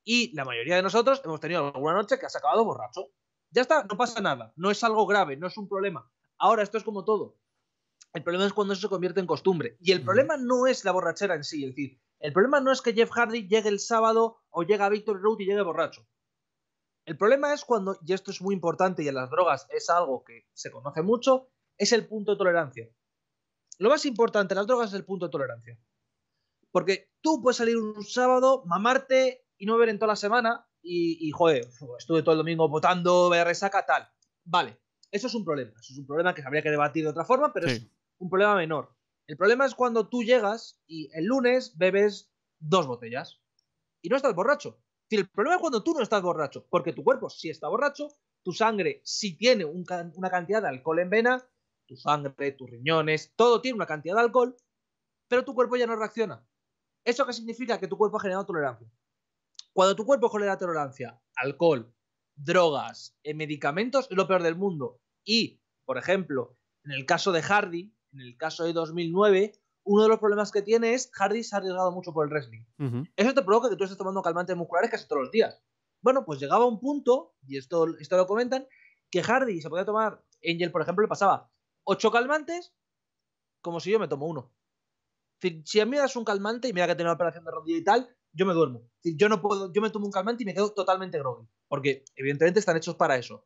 Y la mayoría de nosotros hemos tenido alguna noche que has acabado borracho. Ya está, no pasa nada, no es algo grave, no es un problema. Ahora esto es como todo. El problema es cuando eso se convierte en costumbre. Y el problema no es la borrachera en sí, es decir, el problema no es que Jeff Hardy llegue el sábado o llegue a Victor Root y llegue borracho. El problema es cuando, y esto es muy importante y en las drogas es algo que se conoce mucho, es el punto de tolerancia. Lo más importante en las drogas es el punto de tolerancia. Porque tú puedes salir un sábado, mamarte y no beber en toda la semana y, joder, estuve todo el domingo votando, vaya resaca, tal. Vale, eso es un problema, eso es un problema que habría que debatir de otra forma, pero es un problema menor. El problema es cuando tú llegas y el lunes bebes dos botellas y no estás borracho. El problema es cuando tú no estás borracho, porque tu cuerpo sí está borracho, tu sangre sí tiene una cantidad de alcohol en vena, tu sangre, tus riñones, todo tiene una cantidad de alcohol, pero tu cuerpo ya no reacciona. ¿Eso qué significa? Que tu cuerpo ha generado tolerancia. Cuando tu cuerpo genera tolerancia, alcohol, drogas, eh, medicamentos, es lo peor del mundo. Y, por ejemplo, en el caso de Hardy, en el caso de 2009, uno de los problemas que tiene es Hardy se ha arriesgado mucho por el wrestling. Eso te provoca que tú estés tomando calmantes musculares casi todos los días. Bueno, pues llegaba un punto, y esto, esto lo comentan, que Hardy se podía tomar, Angel, por ejemplo, le pasaba ocho calmantes como si yo me tomo uno. Si a mí me das un calmante y mira que tener una operación de rodilla y tal, yo me duermo. Yo no puedo, yo me tomo un calmante y me quedo totalmente groggy, porque evidentemente están hechos para eso.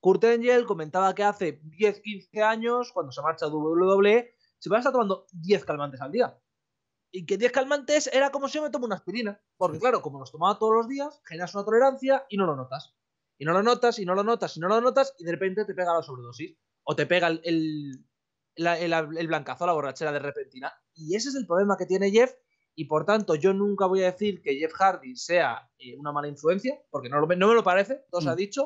Kurt Angel comentaba que hace 10, 15 años, cuando se marcha a WWE, se va a estar tomando 10 calmantes al día. Y que 10 calmantes era como si yo me tomo una aspirina. Porque claro, como los tomaba todos los días, generas una tolerancia y no lo notas. Y no lo notas, y no lo notas, y no lo notas, y de repente te pega la sobredosis. O te pega el, el, blancazo la borrachera de repentina. Y ese es el problema que tiene Jeff y por tanto yo nunca voy a decir que Jeff Hardy sea eh, una mala influencia, porque no, no me lo parece, todo se ha mm, dicho,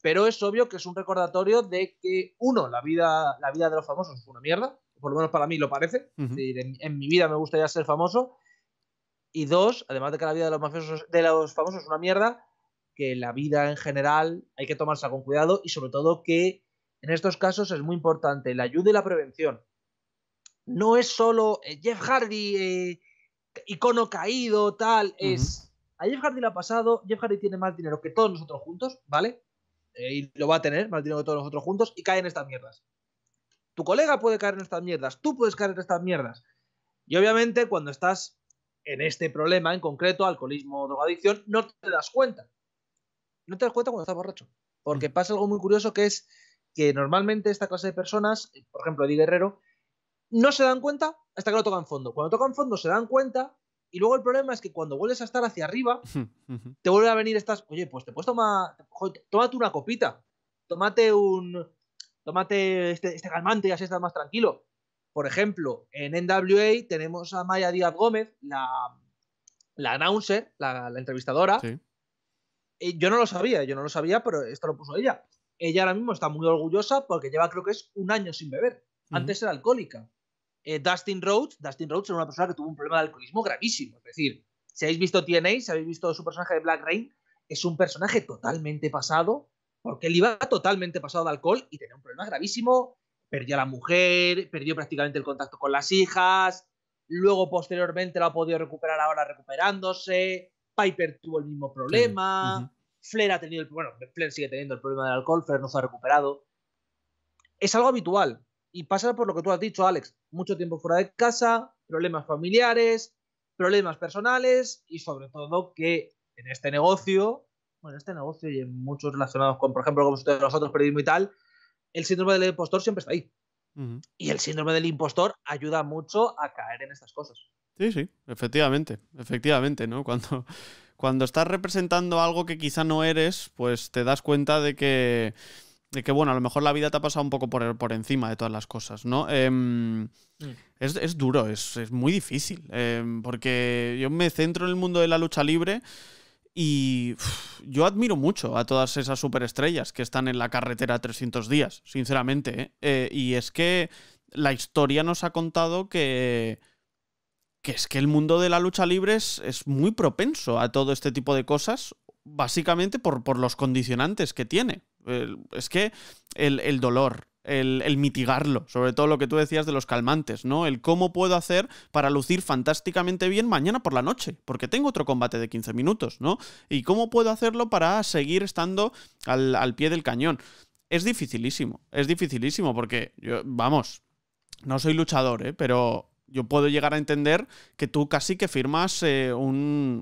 pero es obvio que es un recordatorio de que, uno, la vida, la vida de los famosos es una mierda, por lo menos para mí lo parece, es decir, en, mi vida me gustaría ser famoso, y dos, además de que la vida de los, de los famosos es una mierda, que la vida en general hay que tomarse con cuidado y sobre todo que en estos casos es muy importante la ayuda y la prevención. No es solo eh, Jeff Hardy. Eh, icono caído, tal, es... A Jeff Hardy le ha pasado, Jeff Hardy tiene más dinero que todos nosotros juntos, ¿vale? Eh, y lo va a tener, más dinero que todos nosotros juntos, y cae en estas mierdas. Tu colega puede caer en estas mierdas, tú puedes caer en estas mierdas. Y obviamente cuando estás en este problema en concreto, alcoholismo, drogadicción, no te das cuenta. No te das cuenta cuando estás borracho. Porque pasa algo muy curioso que es que normalmente esta clase de personas, eh, por ejemplo, Eddie Guerrero, no se dan cuenta hasta que lo tocan fondo. Cuando tocan fondo se dan cuenta y luego el problema es que cuando vuelves a estar hacia arriba, te vuelve a venir estas, oye, pues te puedes tomar, tómate una copita, tómate un, tómate este, este, calmante y así estás más tranquilo. Por ejemplo, en NWA tenemos a Maya Díaz Gómez, la, la announcer, la, entrevistadora. Y eh, yo no lo sabía, yo no lo sabía, pero esto lo puso ella. Ella ahora mismo está muy orgullosa porque lleva creo que es un año sin beber. Antes era alcohólica. Eh, Dustin Rhodes, Dustin Rhodes era una persona que tuvo un problema de alcoholismo gravísimo. Es decir, si habéis visto TNA, si habéis visto su personaje de Black Rain, es un personaje totalmente pasado, porque él iba totalmente pasado de alcohol y tenía un problema gravísimo. Perdió a la mujer, perdió prácticamente el contacto con las hijas, luego posteriormente lo ha podido recuperar ahora recuperándose. Piper tuvo el mismo problema. Flair ha tenido el bueno, Flair sigue teniendo el problema del alcohol, Flair no se ha recuperado. Es algo habitual y pasa por lo que tú has dicho, Alex. Mucho tiempo fuera de casa, problemas familiares, problemas personales y sobre todo que en este negocio, bueno, en este negocio y en muchos relacionados con, por ejemplo, como ustedes nosotros, periodismo y tal, el síndrome del impostor siempre está ahí. Y el síndrome del impostor ayuda mucho a caer en estas cosas. Sí, sí, efectivamente, efectivamente, ¿no? Cuando, cuando estás representando algo que quizá no eres, pues te das cuenta de que de que, bueno, a lo mejor la vida te ha pasado un poco por, por encima de todas las cosas, ¿no? Em, mm. es, duro, es, muy difícil, em, porque yo me centro en el mundo de la lucha libre y yo admiro mucho a todas esas superestrellas que están en la carretera 300 días, sinceramente. ¿eh? Eh, y es que la historia nos ha contado que que es que el mundo de la lucha libre es, muy propenso a todo este tipo de cosas, básicamente por, por los condicionantes que tiene es que el, dolor, el, mitigarlo, sobre todo lo que tú decías de los calmantes, ¿no? El cómo puedo hacer para lucir fantásticamente bien mañana por la noche, porque tengo otro combate de 15 minutos, ¿no? Y cómo puedo hacerlo para seguir estando al, pie del cañón. Es dificilísimo, es dificilísimo, porque yo, vamos, no soy luchador, ¿eh? Pero yo puedo llegar a entender que tú casi que firmas eh, un,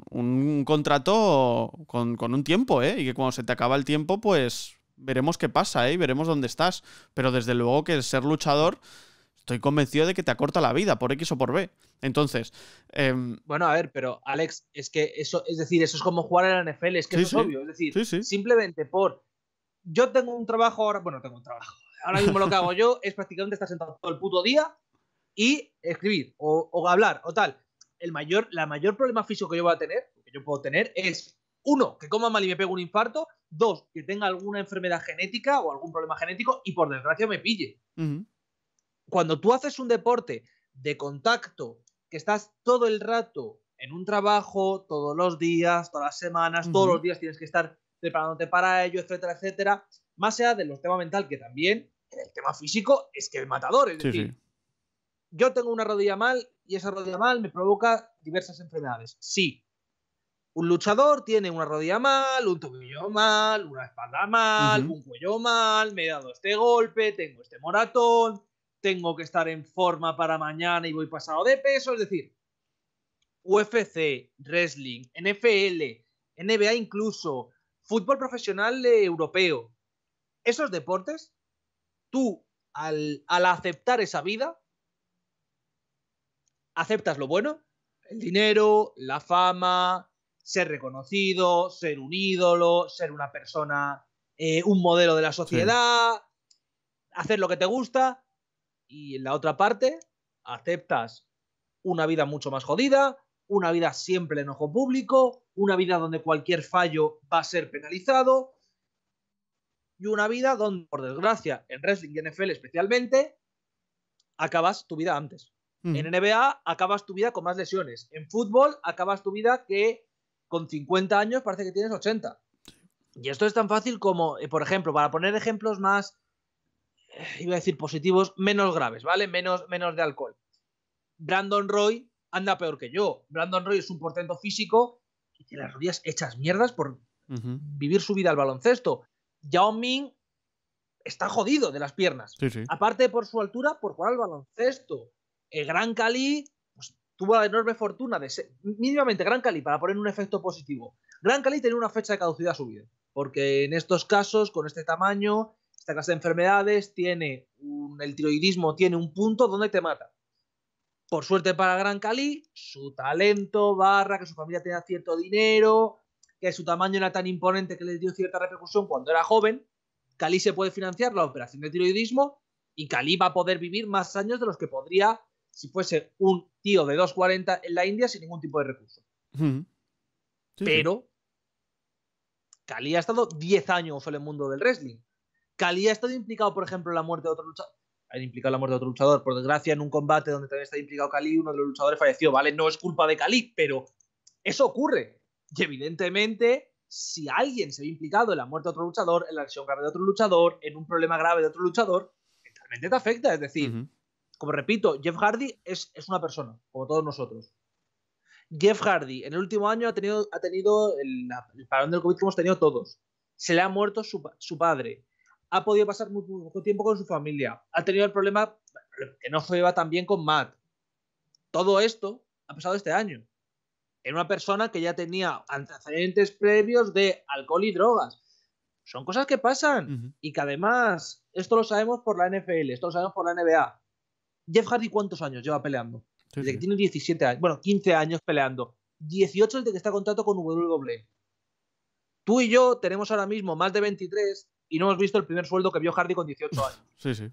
contrato con, con, un tiempo, ¿eh? Y que cuando se te acaba el tiempo, pues veremos qué pasa, ¿eh? veremos dónde estás. Pero desde luego que el ser luchador, estoy convencido de que te acorta la vida por X o por B. Entonces. Em, bueno, a ver, pero Alex, es que eso, es decir, eso es como jugar en la NFL, es que eso es obvio. Es decir, simplemente por. Yo tengo un trabajo ahora. Bueno, tengo un trabajo. Ahora mismo lo que hago yo es prácticamente estar sentado todo el puto día y escribir o, hablar o tal. El mayor, la mayor problema físico que yo voy a tener, que yo puedo tener, es uno, que coma mal y me pegue un infarto, dos, que tenga alguna enfermedad genética o algún problema genético y por desgracia me pille. Cuando tú haces un deporte de contacto, que estás todo el rato en un trabajo, todos los días, todas las semanas, todos los días tienes que estar preparándote para ello, etcétera, etcétera, más allá de los temas mental que también, en el tema físico es que el matador, es decir, yo tengo una rodilla mal y esa rodilla mal me provoca diversas enfermedades. Sí, un luchador tiene una rodilla mal, un tobillo mal, una espalda mal, un cuello mal, me he dado este golpe, tengo este moratón, tengo que estar en forma para mañana y voy pasado de peso. Es decir, UFC, wrestling, NFL, NBA incluso, fútbol profesional europeo, esos deportes, tú al, al aceptar esa vida, aceptas lo bueno, el dinero, la fama, ser reconocido, ser un ídolo, ser una persona, eh, un modelo de la sociedad, hacer lo que te gusta. Y en la otra parte, aceptas una vida mucho más jodida, una vida siempre en ojo público, una vida donde cualquier fallo va a ser penalizado y una vida donde, por desgracia, en wrestling y NFL especialmente, acabas tu vida antes. Mm. En NBA acabas tu vida con más lesiones. En fútbol acabas tu vida que con 50 años parece que tienes 80. Y esto es tan fácil como, eh, por ejemplo, para poner ejemplos más, eh, iba a decir positivos, menos graves, ¿vale? Menos, menos de alcohol. Brandon Roy anda peor que yo. Brandon Roy es un portento físico y tiene las rodillas hechas mierdas por vivir su vida al baloncesto. Yao Ming está jodido de las piernas. Aparte por su altura, por jugar al baloncesto. El gran Cali tuvo la enorme fortuna de ser mínimamente Gran Cali para poner un efecto positivo. Gran Cali tenía una fecha de caducidad subida, porque en estos casos, con este tamaño, esta clase de enfermedades, tiene un, el tiroidismo tiene un punto donde te mata. Por suerte para Gran Cali, su talento, barra, que su familia tenía cierto dinero, que su tamaño era tan imponente que le dio cierta repercusión cuando era joven, Cali se puede financiar la operación de tiroidismo y Cali va a poder vivir más años de los que podría si fuese un tío de 2.40 en la India sin ningún tipo de recurso. Pero sí. ha estado 10 años en el mundo del wrestling. Cali ha estado implicado, por ejemplo, en la muerte de otro luchador. Ha implicado la muerte de otro luchador. Por desgracia, en un combate donde también está implicado Cali, uno de los luchadores falleció. Vale, no es culpa de Cali, pero eso ocurre. Y evidentemente, si alguien se ve implicado en la muerte de otro luchador, en la lesión grave de otro luchador, en un problema grave de otro luchador, mentalmente te afecta. Es decir, como repito, Jeff Hardy es, una persona, como todos nosotros. Jeff Hardy en el último año ha tenido, ha tenido el, parón del COVID que hemos tenido todos. Se le ha muerto su, padre. Ha podido pasar muy poco tiempo con su familia. Ha tenido el problema que no se lleva tan bien con Matt. Todo esto ha pasado este año. En una persona que ya tenía antecedentes previos de alcohol y drogas. Son cosas que pasan y que además esto lo sabemos por la NFL, esto lo sabemos por la NBA. Jeff Hardy, ¿cuántos años lleva peleando? desde que tiene 17 años, bueno, 15 años peleando. 18 desde que está en contrato con WWE. Tú y yo tenemos ahora mismo más de 23 y no hemos visto el primer sueldo que vio Hardy con 18 años. Sí, sí.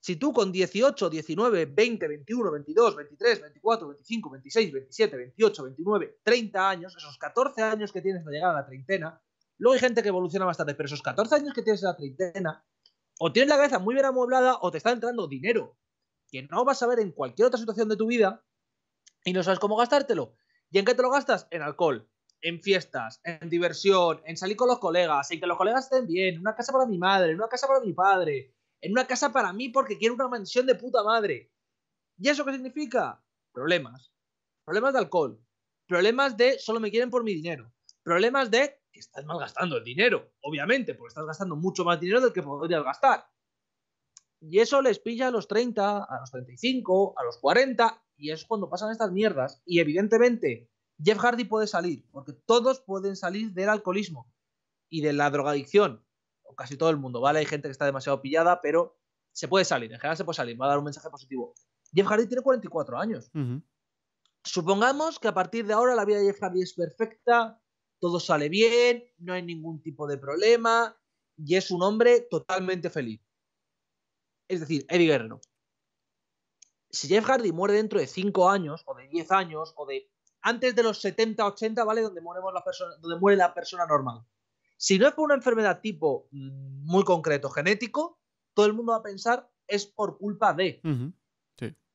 Si tú con 18, 19, 20, 21, 22, 23, 24, 25, 26, 27, 28, 29, 30 años, esos 14 años que tienes para llegar a la treintena, luego hay gente que evoluciona bastante, pero esos 14 años que tienes en la treintena, o tienes la cabeza muy bien amueblada o te está entrando dinero que no vas a ver en cualquier otra situación de tu vida y no sabes cómo gastártelo. ¿Y en qué te lo gastas? En alcohol, en fiestas, en diversión, en salir con los colegas, en que los colegas estén bien, en una casa para mi madre, en una casa para mi padre, en una casa para mí porque quiero una mansión de puta madre. ¿Y eso qué significa? Problemas. Problemas de alcohol. Problemas de solo me quieren por mi dinero. Problemas de que estás malgastando el dinero, obviamente, porque estás gastando mucho más dinero del que podrías gastar. Y eso les pilla a los 30, a los 35, a los 40, y es cuando pasan estas mierdas. Y evidentemente, Jeff Hardy puede salir, porque todos pueden salir del alcoholismo y de la drogadicción. O casi todo el mundo, ¿vale? Hay gente que está demasiado pillada, pero se puede salir, en general se puede salir, va a dar un mensaje positivo. Jeff Hardy tiene 44 años. Supongamos que a partir de ahora la vida de Jeff Hardy es perfecta, todo sale bien, no hay ningún tipo de problema y es un hombre totalmente feliz. Es decir, Eddie Guerrero. Si Jeff Hardy muere dentro de 5 años, o de 10 años, o de antes de los 70, 80, ¿vale? Donde, la persona, donde muere la persona normal. Si no es por una enfermedad tipo mm, muy concreto, genético, todo el mundo va a pensar es por culpa de.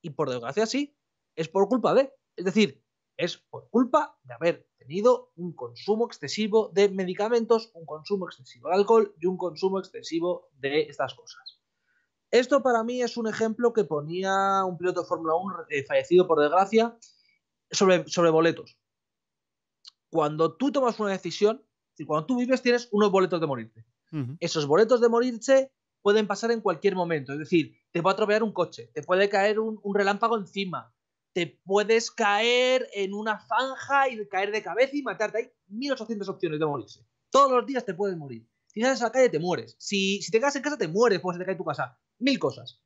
Y por desgracia sí, es por culpa de. Es decir, es por culpa de haber tenido un consumo excesivo de medicamentos, un consumo excesivo de alcohol y un consumo excesivo de estas cosas. Esto para mí es un ejemplo que ponía un piloto de Fórmula 1 eh, fallecido por desgracia sobre, boletos. Cuando tú tomas una decisión, y cuando tú vives tienes unos boletos de morirte. Esos boletos de morirse pueden pasar en cualquier momento. Es decir, te a atropellar un coche, te puede caer un, relámpago encima, te puedes caer en una zanja y caer de cabeza y matarte. Hay 1800 opciones de morirse. Todos los días te puedes morir. Si sales a calle, te mueres. Si, te quedas en casa, te mueres porque se te cae tu casa. Mil cosas.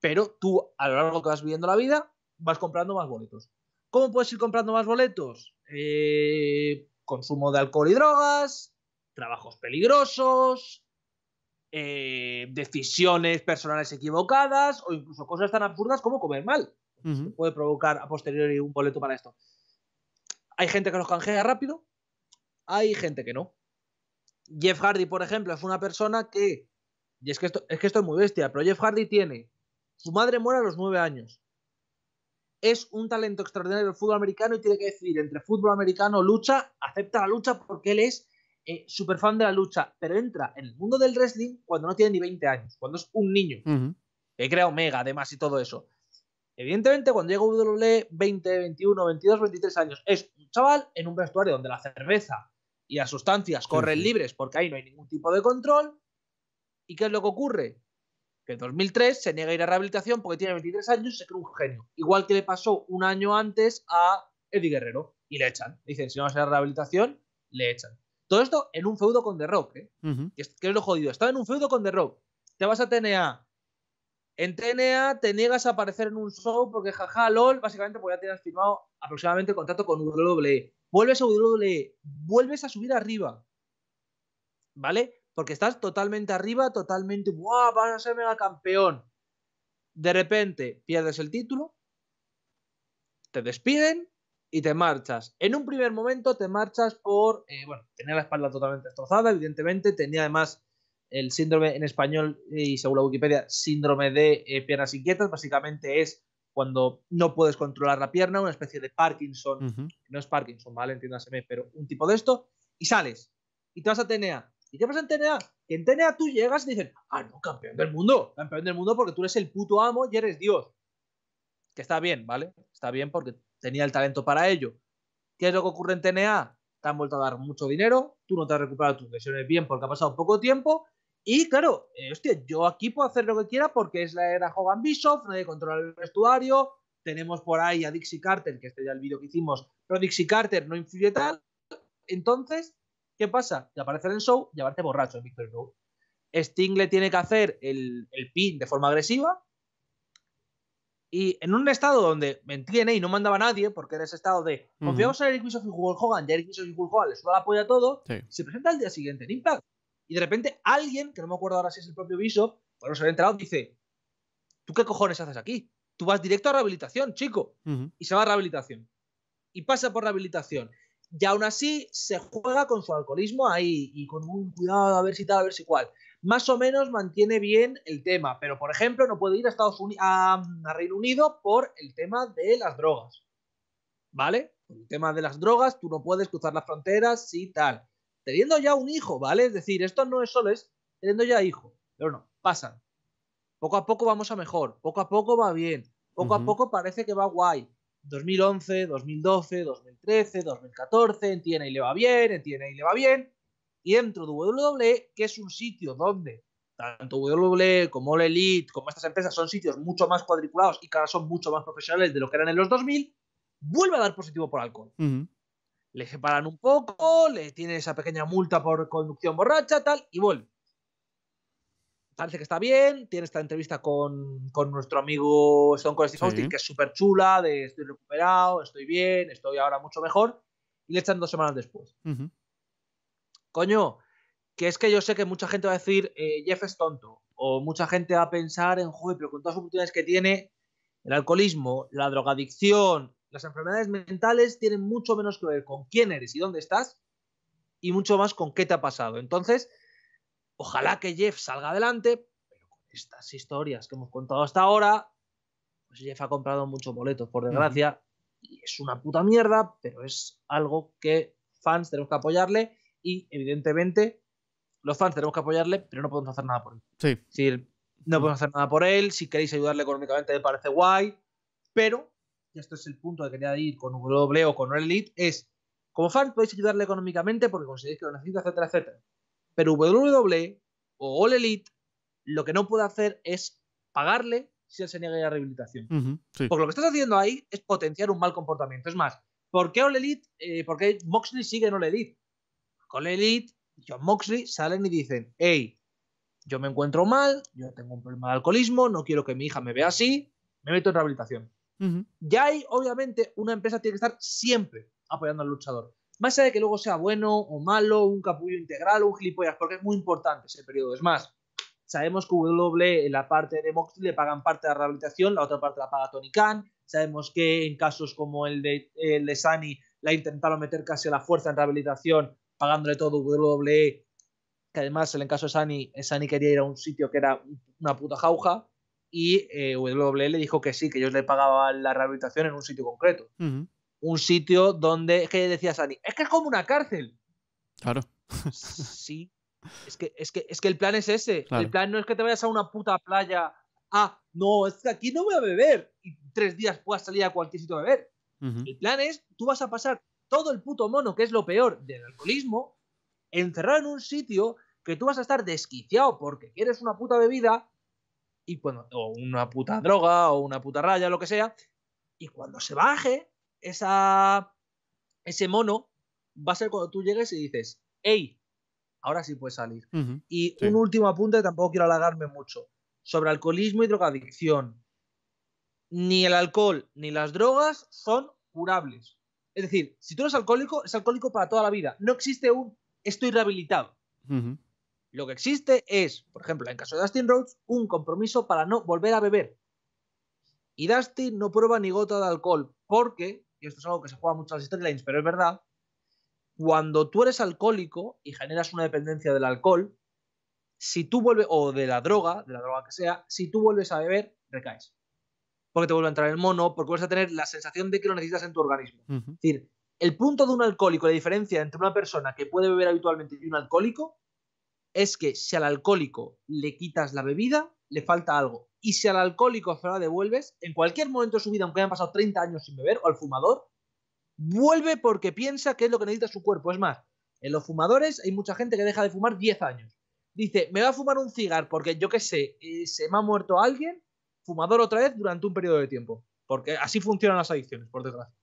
Pero tú, a lo largo que vas viviendo la vida, vas comprando más boletos. ¿Cómo puedes ir comprando más boletos? Eh, consumo de alcohol y drogas, trabajos peligrosos, eh, decisiones personales equivocadas o incluso cosas tan absurdas como comer mal. Puede provocar a posteriori un boleto para esto. Hay gente que los canjea rápido, hay gente que no. Jeff Hardy, por ejemplo, es una persona que, y es que esto es, que esto muy bestia, pero Jeff Hardy tiene, su madre muere a los nueve años. Es un talento extraordinario del fútbol americano y tiene que decidir entre fútbol americano, lucha, acepta la lucha porque él es eh, super fan de la lucha, pero entra en el mundo del wrestling cuando no tiene ni 20 años, cuando es un niño, que crea Omega además y todo eso. Evidentemente, cuando llega WWE, 20, 21, 22, 23 años, es un chaval en un vestuario donde la cerveza, y las sustancias corren libres porque ahí no hay ningún tipo de control. ¿Y qué es lo que ocurre? Que en 2003 se niega a ir a rehabilitación porque tiene 23 años y se cree un genio. Igual que le pasó un año antes a Eddie Guerrero y le echan. Dicen, si no vas a a rehabilitación, le echan. Todo esto en un feudo con The Rock, ¿eh? que, es, es lo jodido. Estaba en un feudo con The Rock. Te vas a TNA, en TNA te niegas a aparecer en un show porque jaja, lol, básicamente porque ya tienes firmado aproximadamente el contrato con WWE. Vuelves a WWE, vuelves a subir arriba. ¿Vale? Porque estás totalmente arriba, totalmente, wow, Vas a ser mega campeón. De repente pierdes el título, te despiden y te marchas. En un primer momento te marchas por, eh, bueno, tenía la espalda totalmente destrozada, evidentemente, tenía además el síndrome en español y según la Wikipedia, síndrome de eh, piernas inquietas, básicamente es cuando no puedes controlar la pierna, una especie de Parkinson, no es Parkinson, ¿vale? Entiéndase, pero un tipo de esto, y sales, y te vas a TNA. ¿Y qué pasa en TNA? Que en TNA tú llegas y dicen, ah, no, campeón del mundo, campeón del mundo porque tú eres el puto amo y eres Dios. Que está bien, ¿vale? Está bien porque tenía el talento para ello. ¿Qué es lo que ocurre en TNA? Te han vuelto a dar mucho dinero, tú no te has recuperado tus lesiones bien porque ha pasado poco tiempo y claro, eh, hostia, yo aquí puedo hacer lo que quiera porque es la era Hogan Bischoff, que controlar el vestuario. Tenemos por ahí a Dixie Carter, que este ya el vídeo que hicimos, pero Dixie Carter no influye tal. Entonces, ¿qué pasa? Te aparece en el show y aparece borracho en Victory Road. Sting le tiene que hacer el, pin de forma agresiva, y en un estado donde me entiende y no mandaba a nadie, porque era ese estado de confiamos en Eric Bischoff y Google Hogan, ya Eric Bischoff y Google Hogan le suda la polla todo, se presenta al día siguiente en Impact. Y de repente alguien, que no me acuerdo ahora si es el propio Bishop, cuando se ha entrado, dice, ¿tú qué cojones haces aquí? Tú vas directo a rehabilitación, chico. Y se va a rehabilitación. Y pasa por rehabilitación. Y aún así se juega con su alcoholismo ahí y con un cuidado, a ver si tal, a ver si cual. Más o menos mantiene bien el tema, pero por ejemplo no puede ir a, Estados Unidos, a, Reino Unido por el tema de las drogas. ¿Vale? Por el tema de las drogas, tú no puedes cruzar las fronteras y tal teniendo ya un hijo, ¿vale? Es decir, esto no es solo es teniendo ya hijo, pero no, pasan. Poco a poco vamos a mejor, poco a poco va bien, poco a poco parece que va guay. 2011, 2012, 2013, 2014, en y le va bien, en y le va bien. Y dentro de WWE, que es un sitio donde tanto WWE como la Elite, como estas empresas, son sitios mucho más cuadriculados y cada son mucho más profesionales de lo que eran en los 2000, vuelve a dar positivo por alcohol le separan un poco, le tiene esa pequeña multa por conducción borracha, tal, y vuelve. Parece que está bien, tiene esta entrevista con, nuestro amigo Stone Cold Steve Austin, que es súper chula, de estoy recuperado, estoy bien, estoy ahora mucho mejor, y le echan dos semanas después. Coño, que es que yo sé que mucha gente va a decir, eh, Jeff es tonto, o mucha gente va a pensar en, joder, pero con todas las oportunidades que tiene, el alcoholismo, la drogadicción, las enfermedades mentales tienen mucho menos que ver con quién eres y dónde estás y mucho más con qué te ha pasado. Entonces, ojalá que Jeff salga adelante, pero con estas historias que hemos contado hasta ahora, pues Jeff ha comprado muchos boletos, por desgracia, y es una puta mierda, pero es algo que fans tenemos que apoyarle y evidentemente los fans tenemos que apoyarle, pero no podemos hacer nada por él. Sí. no podemos hacer nada por él, si queréis ayudarle económicamente me parece guay, pero y esto es el punto que quería ir con W o con Elite, es como fan, podéis ayudarle económicamente porque consideráis que lo necesita, etcétera, etcétera. Pero W o All Elite lo que no puede hacer es pagarle si él se niega a la rehabilitación. Porque lo que estás haciendo ahí es potenciar un mal comportamiento. Es más, ¿por qué All Elite? Eh, ¿Por qué Moxley sigue en All Elite? Con All Elite, John Moxley salen y dicen, hey, yo me encuentro mal, yo tengo un problema de alcoholismo, no quiero que mi hija me vea así, me meto en rehabilitación. Ya hay, obviamente, una empresa tiene que estar siempre apoyando al luchador. Más allá de que luego sea bueno o malo, un capullo integral o un gilipollas, porque es muy importante ese periodo. Es más, sabemos que WWE en la parte de Moxley le pagan parte de la rehabilitación, la otra parte la paga Tony Khan. Sabemos que en casos como el de, el Sani la intentaron meter casi a la fuerza en rehabilitación, pagándole todo WWE. Que además, en el caso de Sani, Sani quería ir a un sitio que era una puta jauja y eh, W le dijo que sí, que ellos le pagaban la rehabilitación en un sitio concreto. Un sitio donde, es que decía Sani, es que es como una cárcel. Claro. sí. Es que, es, que, es que el plan es ese. El plan no es que te vayas a una puta playa. Ah, no, es que aquí no voy a beber. Y tres días puedas salir a cualquier sitio a beber. El plan es, tú vas a pasar todo el puto mono, que es lo peor del alcoholismo, encerrado en un sitio que tú vas a estar desquiciado porque quieres una puta bebida y o una puta droga o una puta raya, lo que sea, y cuando se baje esa, ese mono, va a ser cuando tú llegues y dices, hey, ahora sí puedes salir. y un último apunte, tampoco quiero halagarme mucho, sobre alcoholismo y drogadicción. Ni el alcohol ni las drogas son curables. Es decir, si tú eres alcohólico, es alcohólico para toda la vida. No existe un estoy rehabilitado. Lo que existe es, por ejemplo, en caso de Dustin Rhodes, un compromiso para no volver a beber. Y Dustin no prueba ni gota de alcohol, porque, y esto es algo que se juega mucho en las storylines, pero es verdad, cuando tú eres alcohólico y generas una dependencia del alcohol, si tú vuelves, o de la droga, de la droga que sea, si tú vuelves a beber, recaes. Porque te vuelve a entrar el mono, porque vuelves a tener la sensación de que lo necesitas en tu organismo. Es decir, el punto de un alcohólico, la diferencia entre una persona que puede beber habitualmente y un alcohólico, es que si al alcohólico le quitas la bebida, le falta algo. Y si al alcohólico se la devuelves, en cualquier momento de su vida, aunque hayan pasado 30 años sin beber, o al fumador, vuelve porque piensa que es lo que necesita su cuerpo. Es más, en los fumadores hay mucha gente que deja de fumar 10 años. Dice, me va a fumar un cigarro porque yo qué sé, eh, se me ha muerto alguien, fumador otra vez durante un periodo de tiempo. Porque así funcionan las adicciones, por desgracia.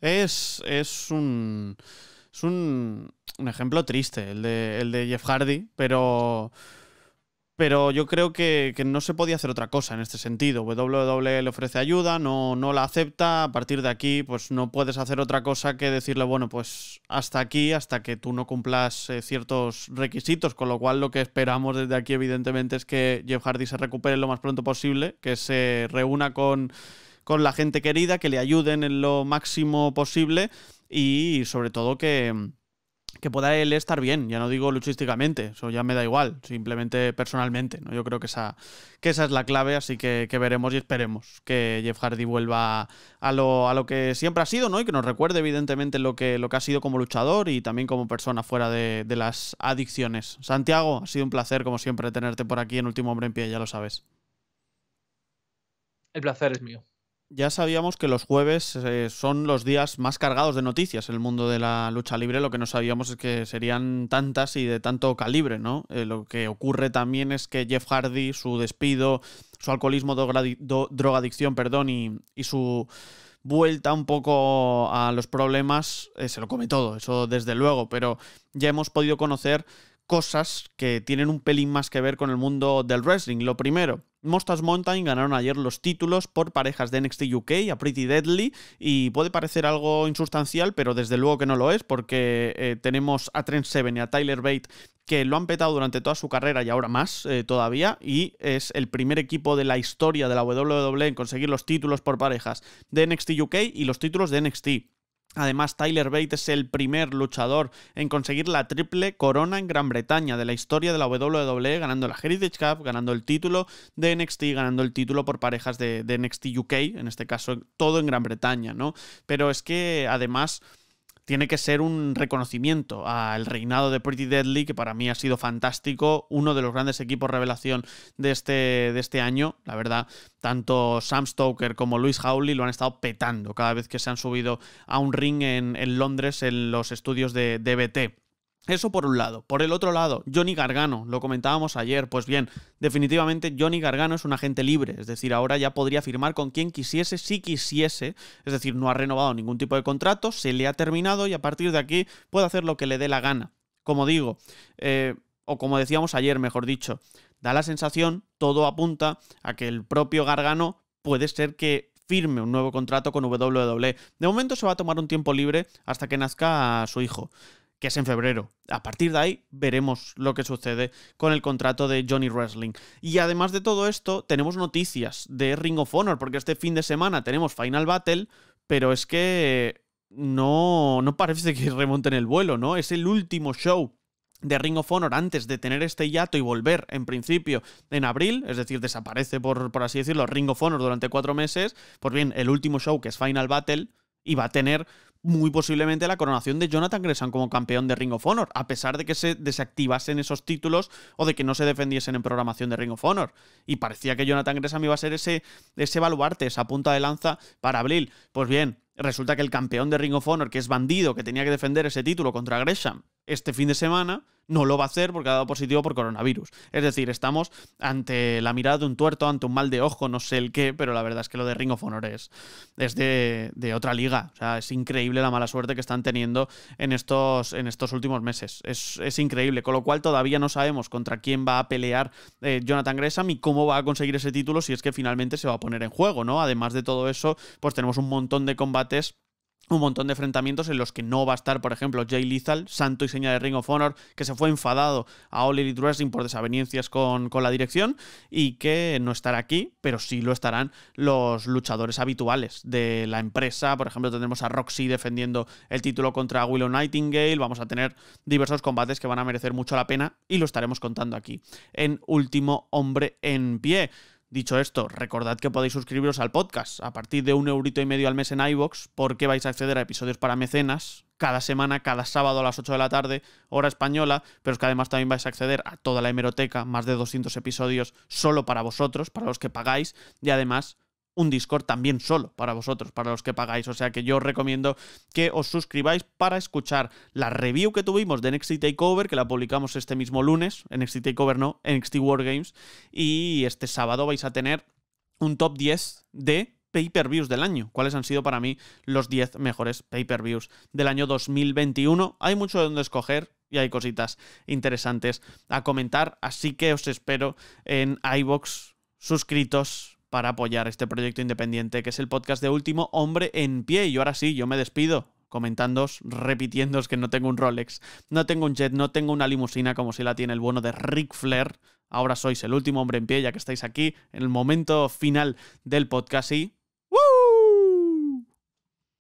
es, es un es un, ejemplo triste, el de, el de Jeff Hardy, pero pero yo creo que, no se podía hacer otra cosa en este sentido. WWE le ofrece ayuda, no, no la acepta, a partir de aquí pues no puedes hacer otra cosa que decirle, bueno, pues hasta aquí, hasta que tú no cumplas eh, ciertos requisitos, con lo cual lo que esperamos desde aquí evidentemente es que Jeff Hardy se recupere lo más pronto posible, que se reúna con, con la gente querida, que le ayuden en lo máximo posible y sobre todo que, que pueda él estar bien, ya no digo luchísticamente, eso ya me da igual, simplemente personalmente, ¿no? Yo creo que esa, que esa es la clave, así que, veremos y esperemos que Jeff Hardy vuelva a lo, a lo, que siempre ha sido, ¿no? Y que nos recuerde, evidentemente, lo que, lo que ha sido como luchador y también como persona fuera de, de las adicciones. Santiago, ha sido un placer, como siempre, tenerte por aquí en Último Hombre en Pie, ya lo sabes. El placer es mío ya sabíamos que los jueves eh, son los días más cargados de noticias en el mundo de la lucha libre. Lo que no sabíamos es que serían tantas y de tanto calibre, ¿no? Eh, lo que ocurre también es que Jeff Hardy, su despido, su alcoholismo, drogadicción, perdón, y, su vuelta un poco a los problemas, eh, se lo come todo, eso desde luego, pero ya hemos podido conocer cosas que tienen un pelín más que ver con el mundo del wrestling. Lo primero, Mostas Mountain ganaron ayer los títulos por parejas de NXT UK a Pretty Deadly y puede parecer algo insustancial, pero desde luego que no lo es porque eh, tenemos a Trent Seven y a Tyler Bate que lo han petado durante toda su carrera y ahora más eh, todavía y es el primer equipo de la historia de la WWE en conseguir los títulos por parejas de NXT UK y los títulos de NXT. Además, Tyler Bate es el primer luchador en conseguir la triple corona en Gran Bretaña de la historia de la WWE, ganando la Heritage Cup, ganando el título de NXT, ganando el título por parejas de, de NXT UK, en este caso todo en Gran Bretaña, ¿no? Pero es que además tiene que ser un reconocimiento al reinado de Pretty Deadly, que para mí ha sido fantástico, uno de los grandes equipos revelación de este, de este año. La verdad, tanto Sam Stoker como Luis Howley lo han estado petando cada vez que se han subido a un ring en, en Londres, en los estudios de DBT. Eso por un lado. Por el otro lado, Johnny Gargano, lo comentábamos ayer, pues bien, definitivamente Johnny Gargano es un agente libre, es decir, ahora ya podría firmar con quien quisiese, si quisiese, es decir, no ha renovado ningún tipo de contrato, se le ha terminado y a partir de aquí puede hacer lo que le dé la gana. Como digo, eh, o como decíamos ayer, mejor dicho, da la sensación, todo apunta a que el propio Gargano puede ser que firme un nuevo contrato con WWE. De momento se va a tomar un tiempo libre hasta que nazca su hijo que es en febrero. A partir de ahí veremos lo que sucede con el contrato de Johnny Wrestling. Y además de todo esto, tenemos noticias de Ring of Honor, porque este fin de semana tenemos Final Battle, pero es que no, no parece que remonten el vuelo, ¿no? Es el último show de Ring of Honor antes de tener este hiato y volver en principio en abril, es decir, desaparece por, por así decirlo Ring of Honor durante cuatro meses, pues bien, el último show que es Final Battle, y va a tener muy posiblemente la coronación de Jonathan Gresham como campeón de Ring of Honor, a pesar de que se desactivasen esos títulos o de que no se defendiesen en programación de Ring of Honor. Y parecía que Jonathan Gresham iba a ser ese, ese baluarte, esa punta de lanza para abril. Pues bien, resulta que el campeón de Ring of Honor, que es bandido, que tenía que defender ese título contra Gresham este fin de semana, no lo va a hacer porque ha dado positivo por coronavirus. Es decir, estamos ante la mirada de un tuerto, ante un mal de ojo, no sé el qué, pero la verdad es que lo de Ring of Honor es, de, otra liga. O sea, es increíble la mala suerte que están teniendo en estos, en estos últimos meses. Es, increíble, con lo cual todavía no sabemos contra quién va a pelear eh, Jonathan Gresham y cómo va a conseguir ese título si es que finalmente se va a poner en juego, ¿no? Además de todo eso, pues tenemos un montón de combates un montón de enfrentamientos en los que no va a estar, por ejemplo, Jay Lethal, santo y seña de Ring of Honor, que se fue enfadado a All Elite por desavenencias con, con, la dirección y que no estará aquí, pero sí lo estarán los luchadores habituales de la empresa. Por ejemplo, tendremos a Roxy defendiendo el título contra Willow Nightingale, vamos a tener diversos combates que van a merecer mucho la pena y lo estaremos contando aquí en Último Hombre en Pie. Dicho esto, recordad que podéis suscribiros al podcast a partir de un eurito y medio al mes en iVoox, porque vais a acceder a episodios para mecenas cada semana, cada sábado a las 8 de la tarde, hora española, pero es que además también vais a acceder a toda la hemeroteca, más de 200 episodios solo para vosotros, para los que pagáis, y además un Discord también solo para vosotros, para los que pagáis. O sea que yo os recomiendo que os suscribáis para escuchar la review que tuvimos de NXT Takeover, que la publicamos este mismo lunes, NXT Takeover no, NXT Games y este sábado vais a tener un top 10 de pay-per-views del año. ¿Cuáles han sido para mí los 10 mejores pay-per-views del año 2021? Hay mucho de donde escoger, y hay cositas interesantes a comentar. Así que os espero en iBox suscritos para apoyar este proyecto independiente que es el podcast de Último Hombre en Pie. Y ahora sí, yo me despido comentándos, repitiéndos que no tengo un Rolex, no tengo un jet, no tengo una limusina como si la tiene el bueno de Rick Flair. Ahora sois el último hombre en pie, ya que estáis aquí en el momento final del podcast y